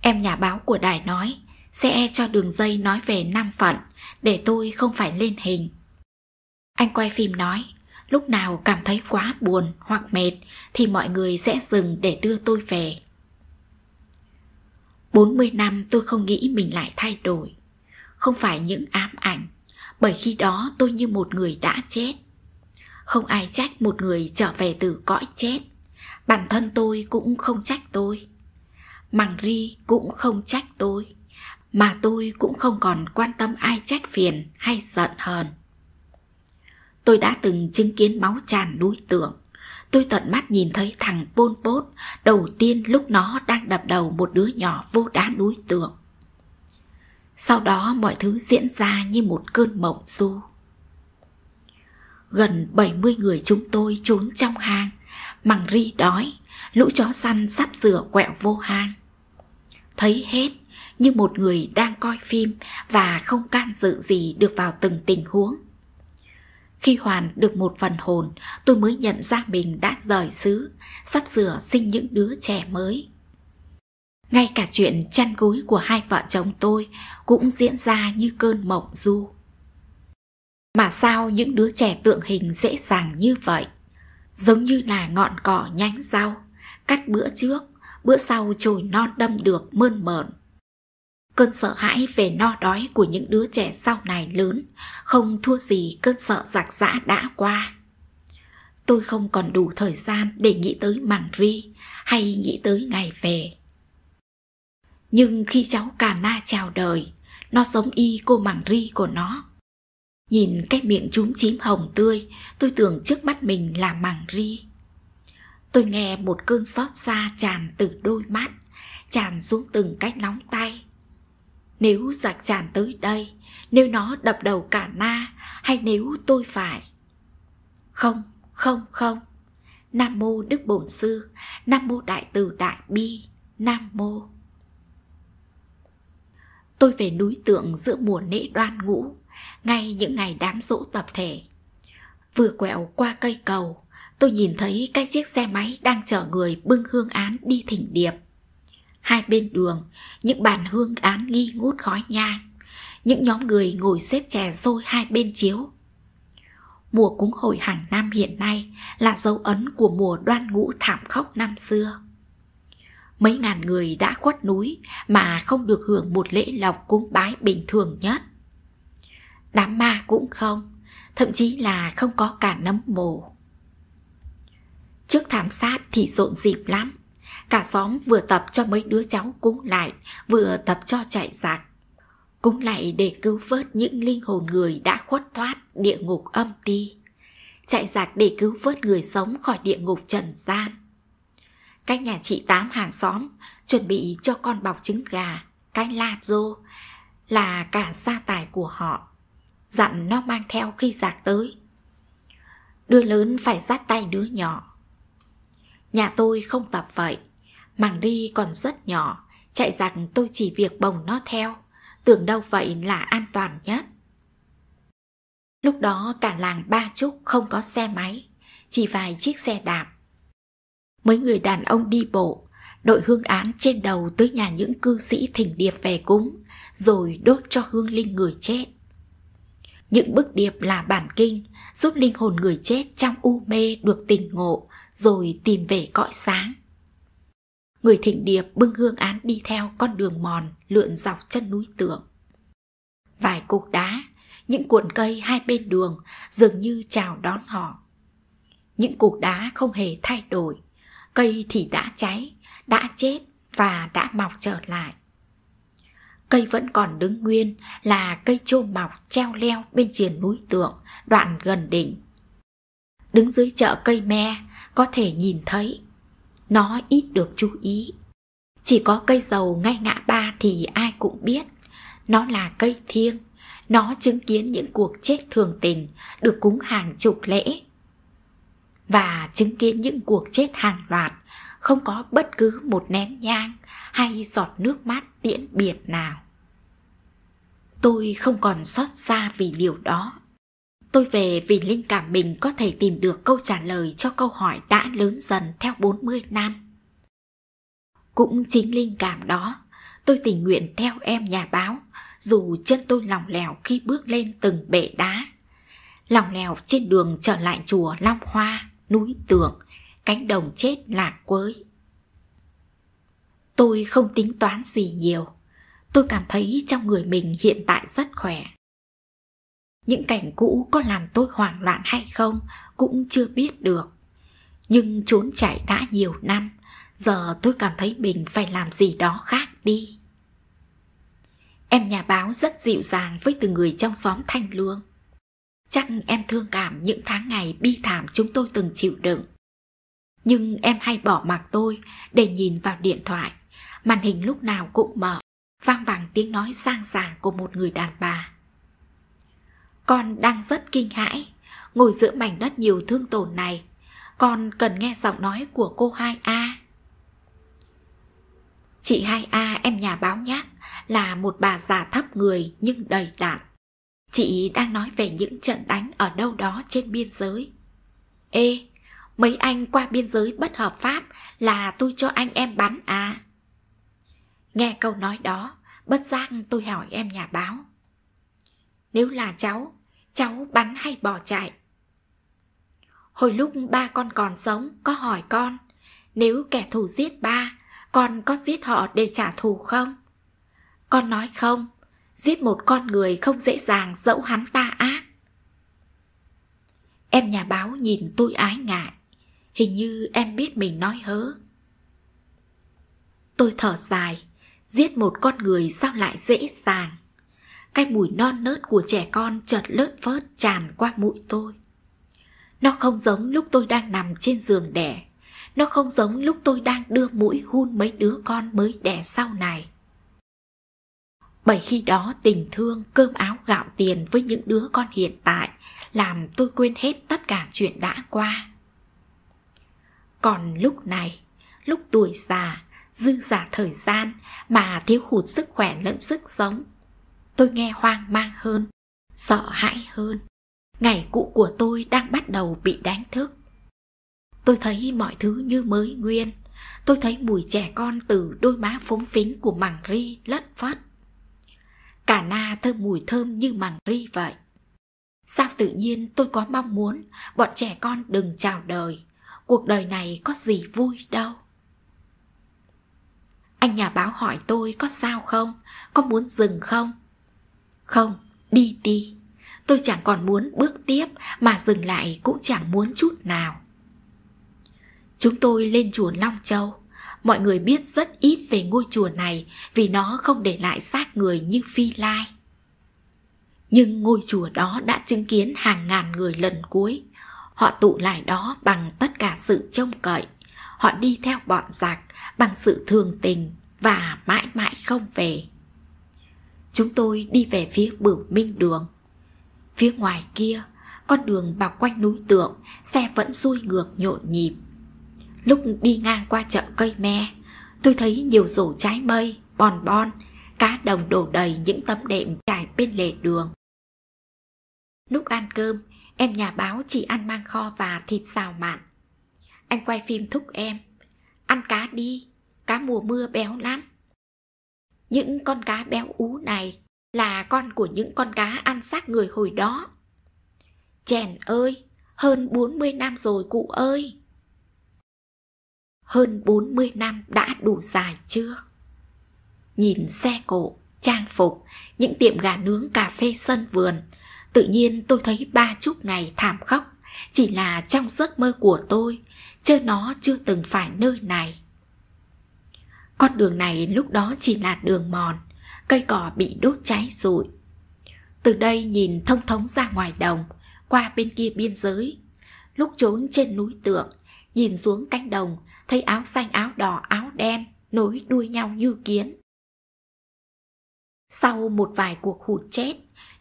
Em nhà báo của đài nói sẽ e cho đường dây nói về Nam Phận để tôi không phải lên hình. Anh quay phim nói, lúc nào cảm thấy quá buồn hoặc mệt thì mọi người sẽ dừng để đưa tôi về. 40 năm tôi không nghĩ mình lại thay đổi không phải những ám ảnh bởi khi đó tôi như một người đã chết không ai trách một người trở về từ cõi chết bản thân tôi cũng không trách tôi mằng ri cũng không trách tôi mà tôi cũng không còn quan tâm ai trách phiền hay giận hờn tôi đã từng chứng kiến máu tràn núi tượng tôi tận mắt nhìn thấy thằng Pol Pot đầu tiên lúc nó đang đập đầu một đứa nhỏ vô đá núi tượng sau đó mọi thứ diễn ra như một cơn mộng du. Gần 70 người chúng tôi trốn trong hang, mằng ri đói, lũ chó săn sắp rửa quẹo vô hang. Thấy hết như một người đang coi phim và không can dự gì được vào từng tình huống. Khi hoàn được một phần hồn, tôi mới nhận ra mình đã rời xứ, sắp sửa sinh những đứa trẻ mới. Ngay cả chuyện chăn gối của hai vợ chồng tôi cũng diễn ra như cơn mộng du. Mà sao những đứa trẻ tượng hình dễ dàng như vậy? Giống như là ngọn cỏ nhánh rau, cắt bữa trước, bữa sau trồi non đâm được mơn mởn. Cơn sợ hãi về no đói của những đứa trẻ sau này lớn không thua gì cơn sợ giặc giã đã qua. Tôi không còn đủ thời gian để nghĩ tới màng ri hay nghĩ tới ngày về. Nhưng khi cháu cà na chào đời, nó giống y cô mảng ri của nó. Nhìn cái miệng trúng chím hồng tươi, tôi tưởng trước mắt mình là mảng ri. Tôi nghe một cơn xót xa tràn từ đôi mắt, tràn xuống từng cái nóng tay. Nếu giặc tràn tới đây, nếu nó đập đầu cả na, hay nếu tôi phải. Không, không, không. Nam mô Đức Bổn Sư, Nam mô Đại Từ Đại Bi, Nam mô tôi về núi tượng giữa mùa lễ đoan ngũ ngay những ngày đám rỗ tập thể vừa quẹo qua cây cầu tôi nhìn thấy cái chiếc xe máy đang chở người bưng hương án đi thỉnh điệp hai bên đường những bàn hương án nghi ngút khói nhang những nhóm người ngồi xếp chè xôi hai bên chiếu mùa cúng hội hàng năm hiện nay là dấu ấn của mùa đoan ngũ thảm khốc năm xưa mấy ngàn người đã khuất núi mà không được hưởng một lễ lọc cúng bái bình thường nhất. Đám ma cũng không, thậm chí là không có cả nấm mồ. Trước thảm sát thì rộn dịp lắm, cả xóm vừa tập cho mấy đứa cháu cúng lại, vừa tập cho chạy giặc. Cúng lại để cứu vớt những linh hồn người đã khuất thoát địa ngục âm ti. Chạy giặc để cứu vớt người sống khỏi địa ngục trần gian cái nhà chị tám hàng xóm chuẩn bị cho con bọc trứng gà, cái la rô là cả gia tài của họ. Dặn nó mang theo khi giạc tới. Đứa lớn phải dắt tay đứa nhỏ. Nhà tôi không tập vậy. Màng đi còn rất nhỏ, chạy giặc tôi chỉ việc bồng nó theo. Tưởng đâu vậy là an toàn nhất. Lúc đó cả làng ba trúc không có xe máy, chỉ vài chiếc xe đạp mấy người đàn ông đi bộ, đội hương án trên đầu tới nhà những cư sĩ thỉnh điệp về cúng, rồi đốt cho hương linh người chết. Những bức điệp là bản kinh, giúp linh hồn người chết trong u mê được tình ngộ, rồi tìm về cõi sáng. Người thỉnh điệp bưng hương án đi theo con đường mòn lượn dọc chân núi tượng. Vài cục đá, những cuộn cây hai bên đường dường như chào đón họ. Những cục đá không hề thay đổi, cây thì đã cháy, đã chết và đã mọc trở lại. Cây vẫn còn đứng nguyên là cây trô mọc treo leo bên triền núi tượng, đoạn gần đỉnh. Đứng dưới chợ cây me, có thể nhìn thấy. Nó ít được chú ý. Chỉ có cây dầu ngay ngã ba thì ai cũng biết. Nó là cây thiêng, nó chứng kiến những cuộc chết thường tình được cúng hàng chục lễ và chứng kiến những cuộc chết hàng loạt, không có bất cứ một nén nhang hay giọt nước mắt tiễn biệt nào. Tôi không còn xót xa vì điều đó. Tôi về vì linh cảm mình có thể tìm được câu trả lời cho câu hỏi đã lớn dần theo 40 năm. Cũng chính linh cảm đó, tôi tình nguyện theo em nhà báo, dù chân tôi lòng lèo khi bước lên từng bể đá. Lòng lèo trên đường trở lại chùa Long Hoa, núi tường, cánh đồng chết lạc quới. Tôi không tính toán gì nhiều. Tôi cảm thấy trong người mình hiện tại rất khỏe. Những cảnh cũ có làm tôi hoảng loạn hay không cũng chưa biết được. Nhưng trốn chạy đã nhiều năm, giờ tôi cảm thấy mình phải làm gì đó khác đi. Em nhà báo rất dịu dàng với từng người trong xóm Thanh Lương chắc em thương cảm những tháng ngày bi thảm chúng tôi từng chịu đựng. Nhưng em hay bỏ mặc tôi để nhìn vào điện thoại, màn hình lúc nào cũng mở, vang bằng tiếng nói sang sảng của một người đàn bà. Con đang rất kinh hãi, ngồi giữa mảnh đất nhiều thương tổn này, con cần nghe giọng nói của cô hai a Chị hai a em nhà báo nhát là một bà già thấp người nhưng đầy đạn Chị đang nói về những trận đánh ở đâu đó trên biên giới. Ê, mấy anh qua biên giới bất hợp pháp là tôi cho anh em bắn à? Nghe câu nói đó, bất giác tôi hỏi em nhà báo. Nếu là cháu, cháu bắn hay bỏ chạy? Hồi lúc ba con còn sống, có hỏi con, nếu kẻ thù giết ba, con có giết họ để trả thù không? Con nói không, Giết một con người không dễ dàng dẫu hắn ta ác Em nhà báo nhìn tôi ái ngại Hình như em biết mình nói hớ Tôi thở dài Giết một con người sao lại dễ dàng Cái mùi non nớt của trẻ con chợt lớt vớt tràn qua mũi tôi Nó không giống lúc tôi đang nằm trên giường đẻ Nó không giống lúc tôi đang đưa mũi hun mấy đứa con mới đẻ sau này bởi khi đó tình thương cơm áo gạo tiền với những đứa con hiện tại làm tôi quên hết tất cả chuyện đã qua còn lúc này lúc tuổi già dư giả thời gian mà thiếu hụt sức khỏe lẫn sức sống tôi nghe hoang mang hơn sợ hãi hơn ngày cũ của tôi đang bắt đầu bị đánh thức tôi thấy mọi thứ như mới nguyên tôi thấy mùi trẻ con từ đôi má phúng phính của màng ri lất phất Cả na thơm mùi thơm như màng ri vậy Sao tự nhiên tôi có mong muốn Bọn trẻ con đừng chào đời Cuộc đời này có gì vui đâu Anh nhà báo hỏi tôi có sao không Có muốn dừng không Không, đi đi Tôi chẳng còn muốn bước tiếp Mà dừng lại cũng chẳng muốn chút nào Chúng tôi lên chùa Long Châu mọi người biết rất ít về ngôi chùa này vì nó không để lại xác người như Phi Lai. Nhưng ngôi chùa đó đã chứng kiến hàng ngàn người lần cuối. Họ tụ lại đó bằng tất cả sự trông cậy. Họ đi theo bọn giặc bằng sự thường tình và mãi mãi không về. Chúng tôi đi về phía Bửu Minh Đường. Phía ngoài kia, con đường bọc quanh núi tượng, xe vẫn xuôi ngược nhộn nhịp Lúc đi ngang qua chợ cây me Tôi thấy nhiều rổ trái mây, bon bon Cá đồng đổ đầy những tấm đệm trải bên lề đường Lúc ăn cơm Em nhà báo chỉ ăn mang kho và thịt xào mặn Anh quay phim thúc em Ăn cá đi Cá mùa mưa béo lắm Những con cá béo ú này Là con của những con cá ăn xác người hồi đó Chèn ơi Hơn 40 năm rồi cụ ơi hơn 40 năm đã đủ dài chưa? Nhìn xe cộ, trang phục, những tiệm gà nướng cà phê sân vườn, tự nhiên tôi thấy ba chút ngày thảm khốc, chỉ là trong giấc mơ của tôi, chứ nó chưa từng phải nơi này. Con đường này lúc đó chỉ là đường mòn, cây cỏ bị đốt cháy rụi. Từ đây nhìn thông thống ra ngoài đồng, qua bên kia biên giới. Lúc trốn trên núi tượng, nhìn xuống cánh đồng thấy áo xanh áo đỏ áo đen nối đuôi nhau như kiến sau một vài cuộc hụt chết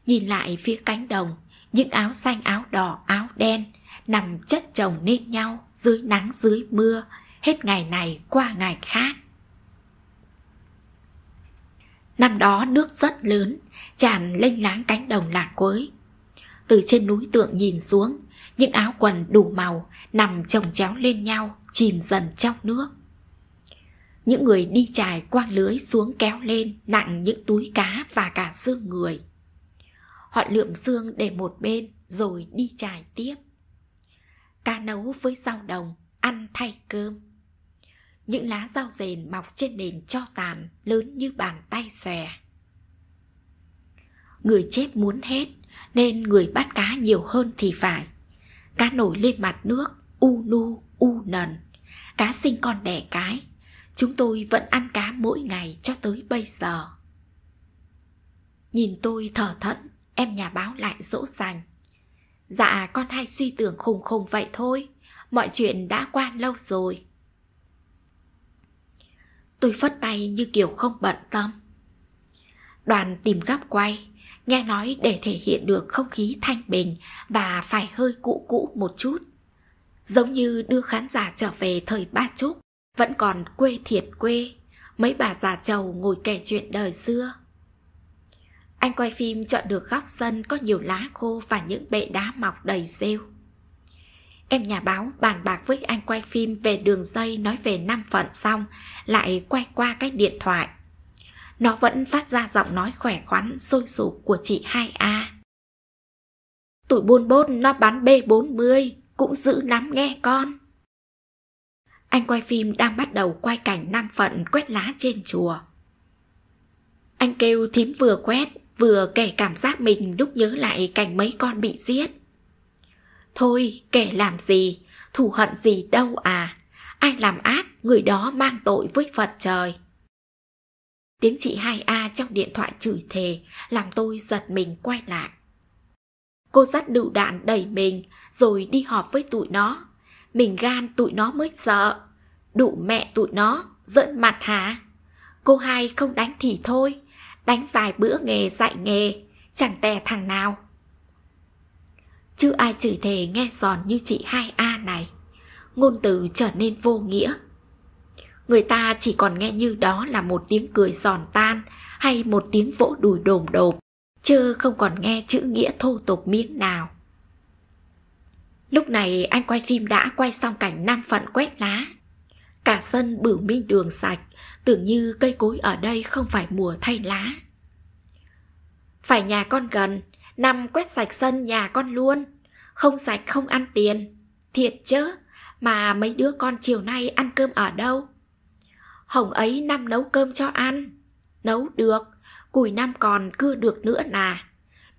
nhìn lại phía cánh đồng những áo xanh áo đỏ áo đen nằm chất chồng nên nhau dưới nắng dưới mưa hết ngày này qua ngày khác năm đó nước rất lớn tràn lênh láng cánh đồng lạc quới từ trên núi tượng nhìn xuống những áo quần đủ màu nằm chồng chéo lên nhau chìm dần trong nước những người đi chài quang lưới xuống kéo lên nặng những túi cá và cả xương người họ lượm xương để một bên rồi đi chài tiếp cá nấu với rau đồng ăn thay cơm những lá rau rền mọc trên nền cho tàn lớn như bàn tay xòe người chết muốn hết nên người bắt cá nhiều hơn thì phải cá nổi lên mặt nước u nu u nần cá sinh con đẻ cái chúng tôi vẫn ăn cá mỗi ngày cho tới bây giờ nhìn tôi thở thẫn em nhà báo lại dỗ dành dạ con hay suy tưởng khùng khùng vậy thôi mọi chuyện đã qua lâu rồi tôi phất tay như kiểu không bận tâm đoàn tìm gấp quay nghe nói để thể hiện được không khí thanh bình và phải hơi cũ cũ một chút Giống như đưa khán giả trở về thời ba trúc, vẫn còn quê thiệt quê, mấy bà già chầu ngồi kể chuyện đời xưa. Anh quay phim chọn được góc sân có nhiều lá khô và những bệ đá mọc đầy rêu. Em nhà báo bàn bạc với anh quay phim về đường dây nói về năm phận xong, lại quay qua cái điện thoại. Nó vẫn phát ra giọng nói khỏe khoắn, sôi sục của chị hai a Tụi buôn bốt nó bán B40, cũng giữ lắm nghe con anh quay phim đang bắt đầu quay cảnh nam phận quét lá trên chùa anh kêu thím vừa quét vừa kể cảm giác mình lúc nhớ lại cảnh mấy con bị giết thôi kể làm gì thù hận gì đâu à ai làm ác người đó mang tội với phật trời tiếng chị hai a trong điện thoại chửi thề làm tôi giật mình quay lại Cô dắt lựu đạn đẩy mình Rồi đi họp với tụi nó Mình gan tụi nó mới sợ Đủ mẹ tụi nó Giỡn mặt hả Cô hai không đánh thì thôi Đánh vài bữa nghề dạy nghề Chẳng tè thằng nào Chứ ai chửi thề nghe giòn như chị hai a này Ngôn từ trở nên vô nghĩa Người ta chỉ còn nghe như đó là một tiếng cười giòn tan Hay một tiếng vỗ đùi đồm đồm chứ không còn nghe chữ nghĩa thô tục miếng nào. Lúc này anh quay phim đã quay xong cảnh Nam Phận quét lá. Cả sân bửu minh đường sạch, tưởng như cây cối ở đây không phải mùa thay lá. Phải nhà con gần, nằm quét sạch sân nhà con luôn, không sạch không ăn tiền. Thiệt chớ. mà mấy đứa con chiều nay ăn cơm ở đâu? Hồng ấy năm nấu cơm cho ăn, nấu được, cùi nam còn cưa được nữa nà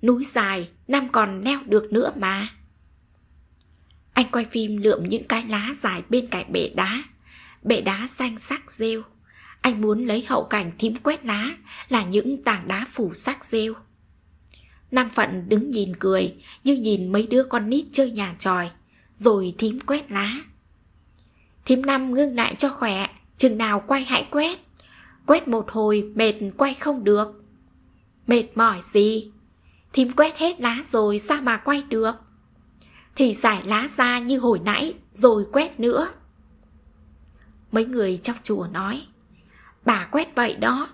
Núi dài nam còn leo được nữa mà Anh quay phim lượm những cái lá dài bên cạnh bể đá Bể đá xanh sắc rêu Anh muốn lấy hậu cảnh thím quét lá Là những tảng đá phủ sắc rêu Nam Phận đứng nhìn cười Như nhìn mấy đứa con nít chơi nhà tròi Rồi thím quét lá Thím năm ngưng lại cho khỏe Chừng nào quay hãy quét Quét một hồi mệt quay không được Mệt mỏi gì Thím quét hết lá rồi sao mà quay được Thì giải lá ra như hồi nãy Rồi quét nữa Mấy người trong chùa nói Bà quét vậy đó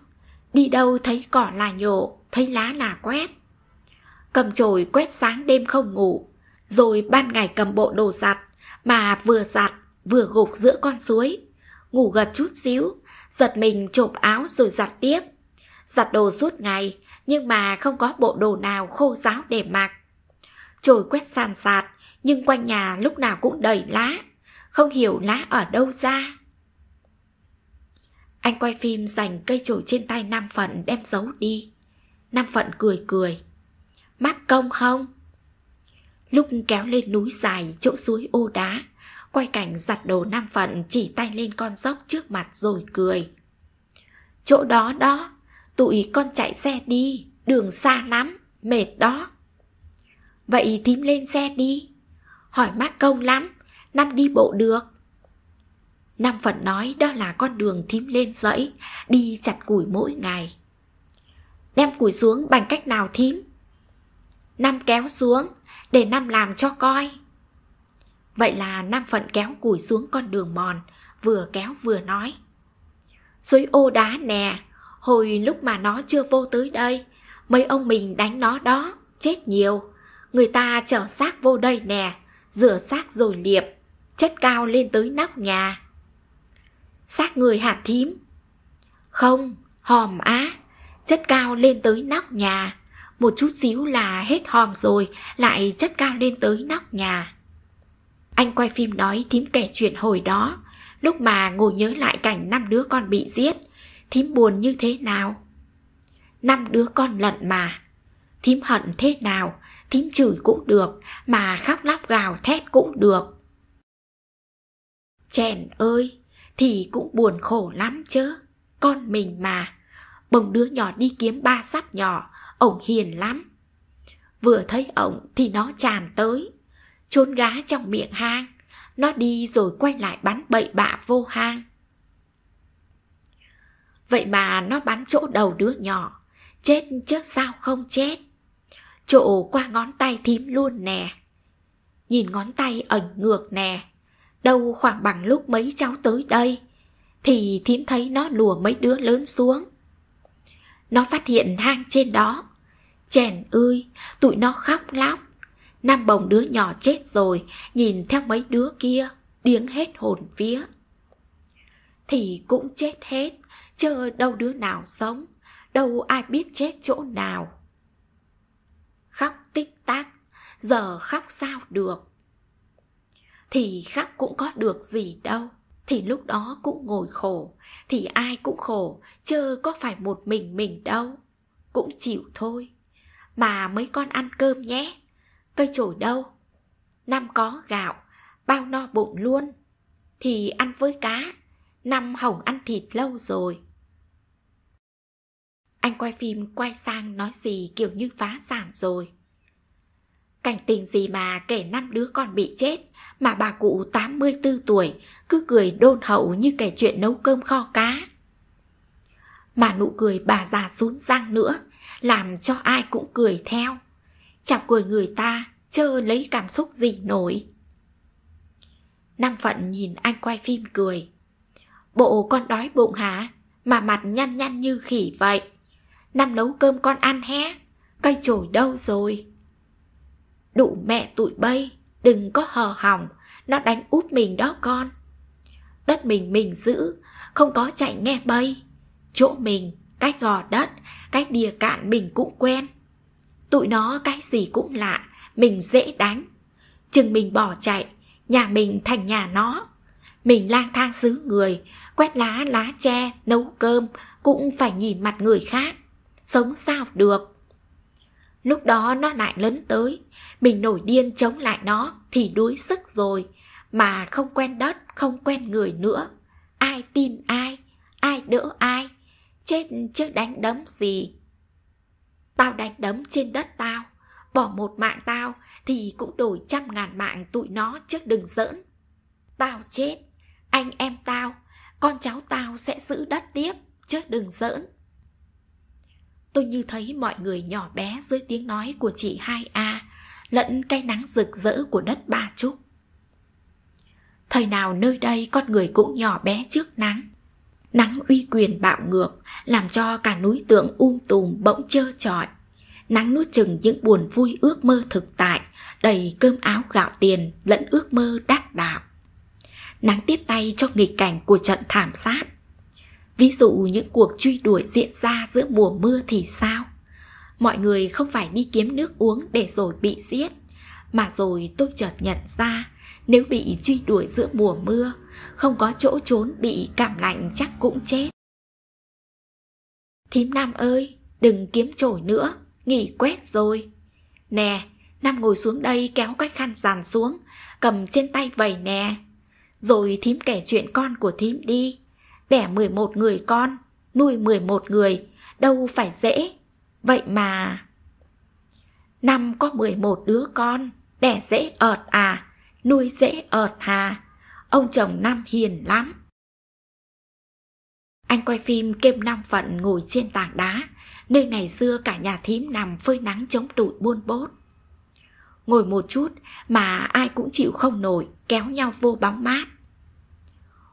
Đi đâu thấy cỏ là nhổ Thấy lá là quét Cầm chổi quét sáng đêm không ngủ Rồi ban ngày cầm bộ đồ giặt Mà vừa giặt vừa gục giữa con suối Ngủ gật chút xíu Giật mình chộp áo rồi giặt tiếp Giặt đồ suốt ngày nhưng mà không có bộ đồ nào khô ráo để mặc. Trồi quét sàn sạt, nhưng quanh nhà lúc nào cũng đầy lá, không hiểu lá ở đâu ra. Anh quay phim dành cây chổi trên tay Nam Phận đem giấu đi. Nam Phận cười cười. Mắc công không? Lúc kéo lên núi dài chỗ suối ô đá, quay cảnh giặt đồ Nam Phận chỉ tay lên con dốc trước mặt rồi cười. Chỗ đó đó, Tụi con chạy xe đi, đường xa lắm, mệt đó. Vậy thím lên xe đi. Hỏi mát công lắm, năm đi bộ được. năm Phật nói đó là con đường thím lên dẫy đi chặt củi mỗi ngày. Đem củi xuống bằng cách nào thím? năm kéo xuống, để năm làm cho coi. Vậy là năm Phận kéo củi xuống con đường mòn, vừa kéo vừa nói. Dưới ô đá nè, Hồi lúc mà nó chưa vô tới đây Mấy ông mình đánh nó đó Chết nhiều Người ta chở xác vô đây nè Rửa xác rồi liệp Chất cao lên tới nóc nhà Xác người hạt thím Không, hòm á Chất cao lên tới nóc nhà Một chút xíu là hết hòm rồi Lại chất cao lên tới nóc nhà Anh quay phim nói thím kể chuyện hồi đó Lúc mà ngồi nhớ lại cảnh năm đứa con bị giết thím buồn như thế nào năm đứa con lận mà thím hận thế nào thím chửi cũng được mà khóc lóc gào thét cũng được chèn ơi thì cũng buồn khổ lắm chứ con mình mà bồng đứa nhỏ đi kiếm ba sắp nhỏ ổng hiền lắm vừa thấy ổng thì nó tràn tới trốn gá trong miệng hang nó đi rồi quay lại bắn bậy bạ vô hang Vậy mà nó bắn chỗ đầu đứa nhỏ Chết chứ sao không chết Chỗ qua ngón tay thím luôn nè Nhìn ngón tay ẩn ngược nè Đâu khoảng bằng lúc mấy cháu tới đây Thì thím thấy nó lùa mấy đứa lớn xuống Nó phát hiện hang trên đó Chèn ơi, tụi nó khóc lóc Năm bồng đứa nhỏ chết rồi Nhìn theo mấy đứa kia Điếng hết hồn vía Thì cũng chết hết chờ đâu đứa nào sống Đâu ai biết chết chỗ nào Khóc tích tắc Giờ khóc sao được Thì khóc cũng có được gì đâu Thì lúc đó cũng ngồi khổ Thì ai cũng khổ Chứ có phải một mình mình đâu Cũng chịu thôi Mà mấy con ăn cơm nhé Cây chổi đâu Năm có gạo Bao no bụng luôn Thì ăn với cá Năm hỏng ăn thịt lâu rồi anh quay phim quay sang nói gì kiểu như phá sản rồi. Cảnh tình gì mà kể năm đứa con bị chết mà bà cụ 84 tuổi cứ cười đôn hậu như kể chuyện nấu cơm kho cá. Mà nụ cười bà già rún răng nữa làm cho ai cũng cười theo. chọc cười người ta chơ lấy cảm xúc gì nổi. nam phận nhìn anh quay phim cười. Bộ con đói bụng hả? Mà mặt nhăn nhăn như khỉ vậy. Năm nấu cơm con ăn hé Cây chổi đâu rồi Đủ mẹ tụi bay Đừng có hờ hỏng Nó đánh úp mình đó con Đất mình mình giữ Không có chạy nghe bay Chỗ mình, cách gò đất cách đìa cạn mình cũng quen Tụi nó cái gì cũng lạ Mình dễ đánh Chừng mình bỏ chạy Nhà mình thành nhà nó Mình lang thang xứ người Quét lá lá tre, nấu cơm Cũng phải nhìn mặt người khác sống sao được lúc đó nó lại lấn tới mình nổi điên chống lại nó thì đuối sức rồi mà không quen đất không quen người nữa ai tin ai ai đỡ ai chết chứ đánh đấm gì tao đánh đấm trên đất tao bỏ một mạng tao thì cũng đổi trăm ngàn mạng tụi nó chứ đừng giỡn tao chết anh em tao con cháu tao sẽ giữ đất tiếp chứ đừng giỡn tôi như thấy mọi người nhỏ bé dưới tiếng nói của chị hai a lẫn cái nắng rực rỡ của đất ba trúc thời nào nơi đây con người cũng nhỏ bé trước nắng nắng uy quyền bạo ngược làm cho cả núi tượng um tùm bỗng trơ trọi nắng nuốt chừng những buồn vui ước mơ thực tại đầy cơm áo gạo tiền lẫn ước mơ đắc đạo nắng tiếp tay cho nghịch cảnh của trận thảm sát ví dụ những cuộc truy đuổi diễn ra giữa mùa mưa thì sao mọi người không phải đi kiếm nước uống để rồi bị giết mà rồi tôi chợt nhận ra nếu bị truy đuổi giữa mùa mưa không có chỗ trốn bị cảm lạnh chắc cũng chết thím nam ơi đừng kiếm chổi nữa nghỉ quét rồi nè nam ngồi xuống đây kéo cái khăn giàn xuống cầm trên tay vầy nè rồi thím kể chuyện con của thím đi đẻ 11 người con, nuôi 11 người, đâu phải dễ. Vậy mà... Năm có 11 đứa con, đẻ dễ ợt à, nuôi dễ ợt hà. Ông chồng Năm hiền lắm. Anh quay phim kem Nam Phận ngồi trên tảng đá, nơi ngày xưa cả nhà thím nằm phơi nắng chống tụi buôn bốt. Ngồi một chút mà ai cũng chịu không nổi, kéo nhau vô bóng mát.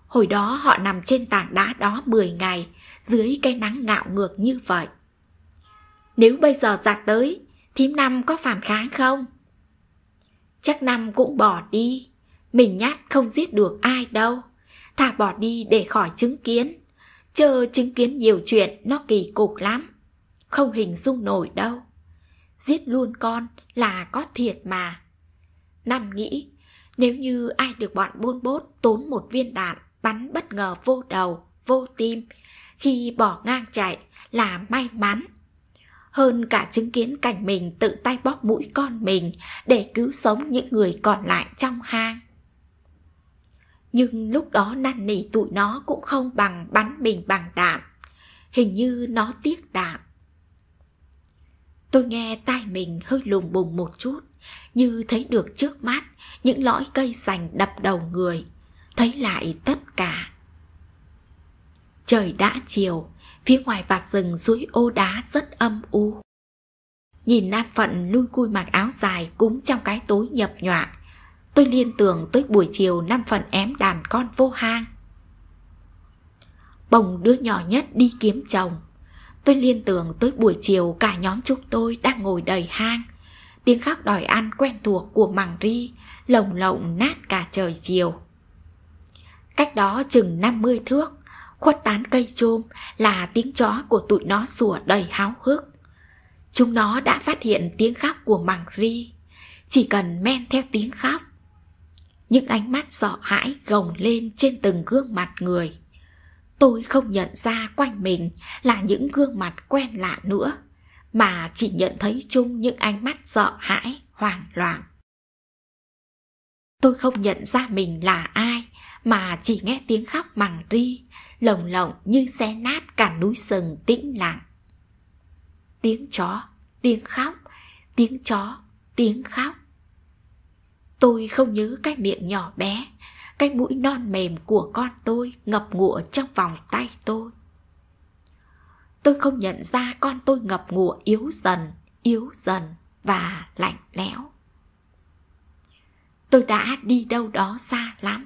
Hồi đó họ nằm trên tảng đá đó 10 ngày, dưới cái nắng ngạo ngược như vậy. Nếu bây giờ giặt tới, thím năm có phản kháng không? Chắc năm cũng bỏ đi, mình nhát không giết được ai đâu. Thả bỏ đi để khỏi chứng kiến, chờ chứng kiến nhiều chuyện nó kỳ cục lắm, không hình dung nổi đâu. Giết luôn con là có thiệt mà. Năm nghĩ nếu như ai được bọn bôn bốt tốn một viên đạn bắn bất ngờ vô đầu, vô tim, khi bỏ ngang chạy là may mắn. Hơn cả chứng kiến cảnh mình tự tay bóp mũi con mình để cứu sống những người còn lại trong hang. Nhưng lúc đó năn nỉ tụi nó cũng không bằng bắn mình bằng đạn. Hình như nó tiếc đạn. Tôi nghe tai mình hơi lùng bùng một chút, như thấy được trước mắt những lõi cây sành đập đầu người thấy lại tất cả trời đã chiều phía ngoài vạt rừng suối ô đá rất âm u nhìn nam phận lui cui mặc áo dài cúng trong cái tối nhập nhọa tôi liên tưởng tới buổi chiều nam phận ém đàn con vô hang bồng đứa nhỏ nhất đi kiếm chồng tôi liên tưởng tới buổi chiều cả nhóm chúng tôi đang ngồi đầy hang tiếng khóc đòi ăn quen thuộc của màng ri lồng lộng nát cả trời chiều Cách đó chừng 50 thước Khuất tán cây trôm là tiếng chó của tụi nó sủa đầy háo hức Chúng nó đã phát hiện tiếng khóc của màng ri Chỉ cần men theo tiếng khóc Những ánh mắt sợ hãi gồng lên trên từng gương mặt người Tôi không nhận ra quanh mình là những gương mặt quen lạ nữa Mà chỉ nhận thấy chung những ánh mắt sợ hãi, hoảng loạn Tôi không nhận ra mình là ai mà chỉ nghe tiếng khóc bằng ri lồng lộng như xe nát cả núi sừng tĩnh lặng tiếng chó tiếng khóc tiếng chó tiếng khóc tôi không nhớ cái miệng nhỏ bé cái mũi non mềm của con tôi ngập ngụa trong vòng tay tôi tôi không nhận ra con tôi ngập ngụa yếu dần yếu dần và lạnh lẽo tôi đã đi đâu đó xa lắm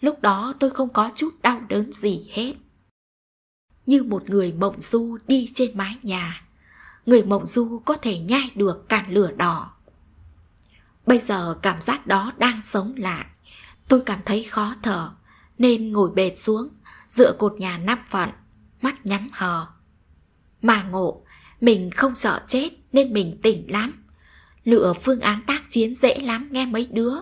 Lúc đó tôi không có chút đau đớn gì hết Như một người mộng du đi trên mái nhà Người mộng du có thể nhai được cản lửa đỏ Bây giờ cảm giác đó đang sống lại Tôi cảm thấy khó thở Nên ngồi bệt xuống Dựa cột nhà nắp phận Mắt nhắm hờ Mà ngộ Mình không sợ chết Nên mình tỉnh lắm Lựa phương án tác chiến dễ lắm nghe mấy đứa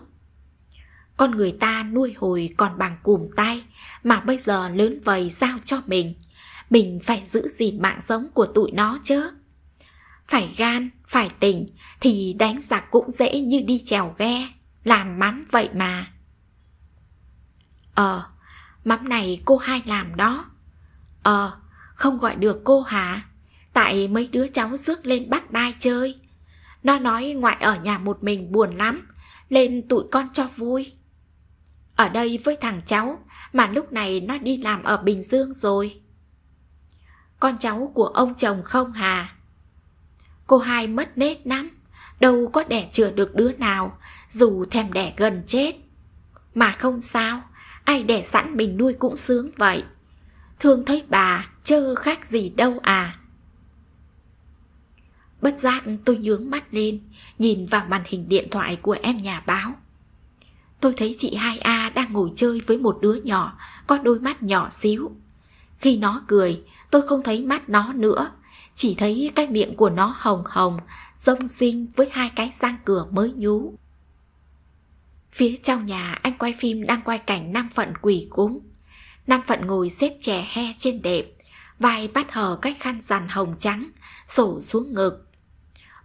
con người ta nuôi hồi còn bằng cùm tay Mà bây giờ lớn vầy giao cho mình Mình phải giữ gìn mạng sống của tụi nó chứ Phải gan, phải tỉnh Thì đánh giặc cũng dễ như đi chèo ghe Làm mắm vậy mà Ờ, mắm này cô hai làm đó Ờ, không gọi được cô hả? Tại mấy đứa cháu rước lên Bắc Đai chơi Nó nói ngoại ở nhà một mình buồn lắm Lên tụi con cho vui ở đây với thằng cháu mà lúc này nó đi làm ở Bình Dương rồi. Con cháu của ông chồng không hà? Cô hai mất nết lắm, đâu có đẻ chừa được đứa nào, dù thèm đẻ gần chết. Mà không sao, ai đẻ sẵn mình nuôi cũng sướng vậy. Thương thấy bà, chơ khác gì đâu à. Bất giác tôi nhướng mắt lên, nhìn vào màn hình điện thoại của em nhà báo. Tôi thấy chị hai a đang ngồi chơi với một đứa nhỏ Có đôi mắt nhỏ xíu Khi nó cười tôi không thấy mắt nó nữa Chỉ thấy cái miệng của nó hồng hồng Rông xinh với hai cái răng cửa mới nhú Phía trong nhà anh quay phim đang quay cảnh Nam Phận quỷ cúng Nam Phận ngồi xếp chè he trên đệm Vai bắt hờ cách khăn rằn hồng trắng Sổ xuống ngực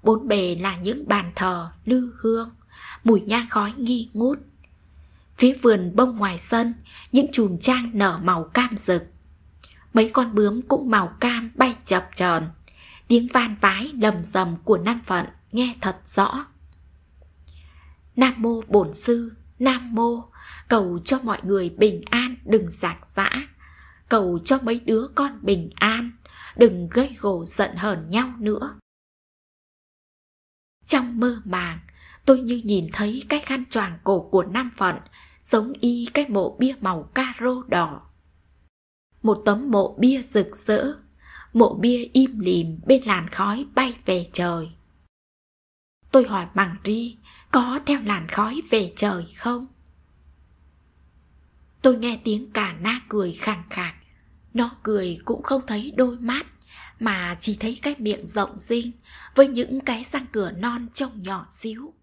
Bốn bề là những bàn thờ, lư hương Mùi nhang khói nghi ngút Phía vườn bông ngoài sân, những chùm trang nở màu cam rực. Mấy con bướm cũng màu cam bay chập chờn Tiếng van vái lầm rầm của Nam Phận nghe thật rõ. Nam Mô Bổn Sư, Nam Mô, cầu cho mọi người bình an đừng giạc giã. Cầu cho mấy đứa con bình an, đừng gây gổ giận hờn nhau nữa. Trong mơ màng, tôi như nhìn thấy cái khăn choàng cổ của Nam Phận giống y cái mộ bia màu caro đỏ. Một tấm mộ bia rực rỡ, mộ bia im lìm bên làn khói bay về trời. Tôi hỏi bằng ri có theo làn khói về trời không? Tôi nghe tiếng cả na cười khàn khàn. Nó cười cũng không thấy đôi mắt mà chỉ thấy cái miệng rộng rinh với những cái răng cửa non trông nhỏ xíu.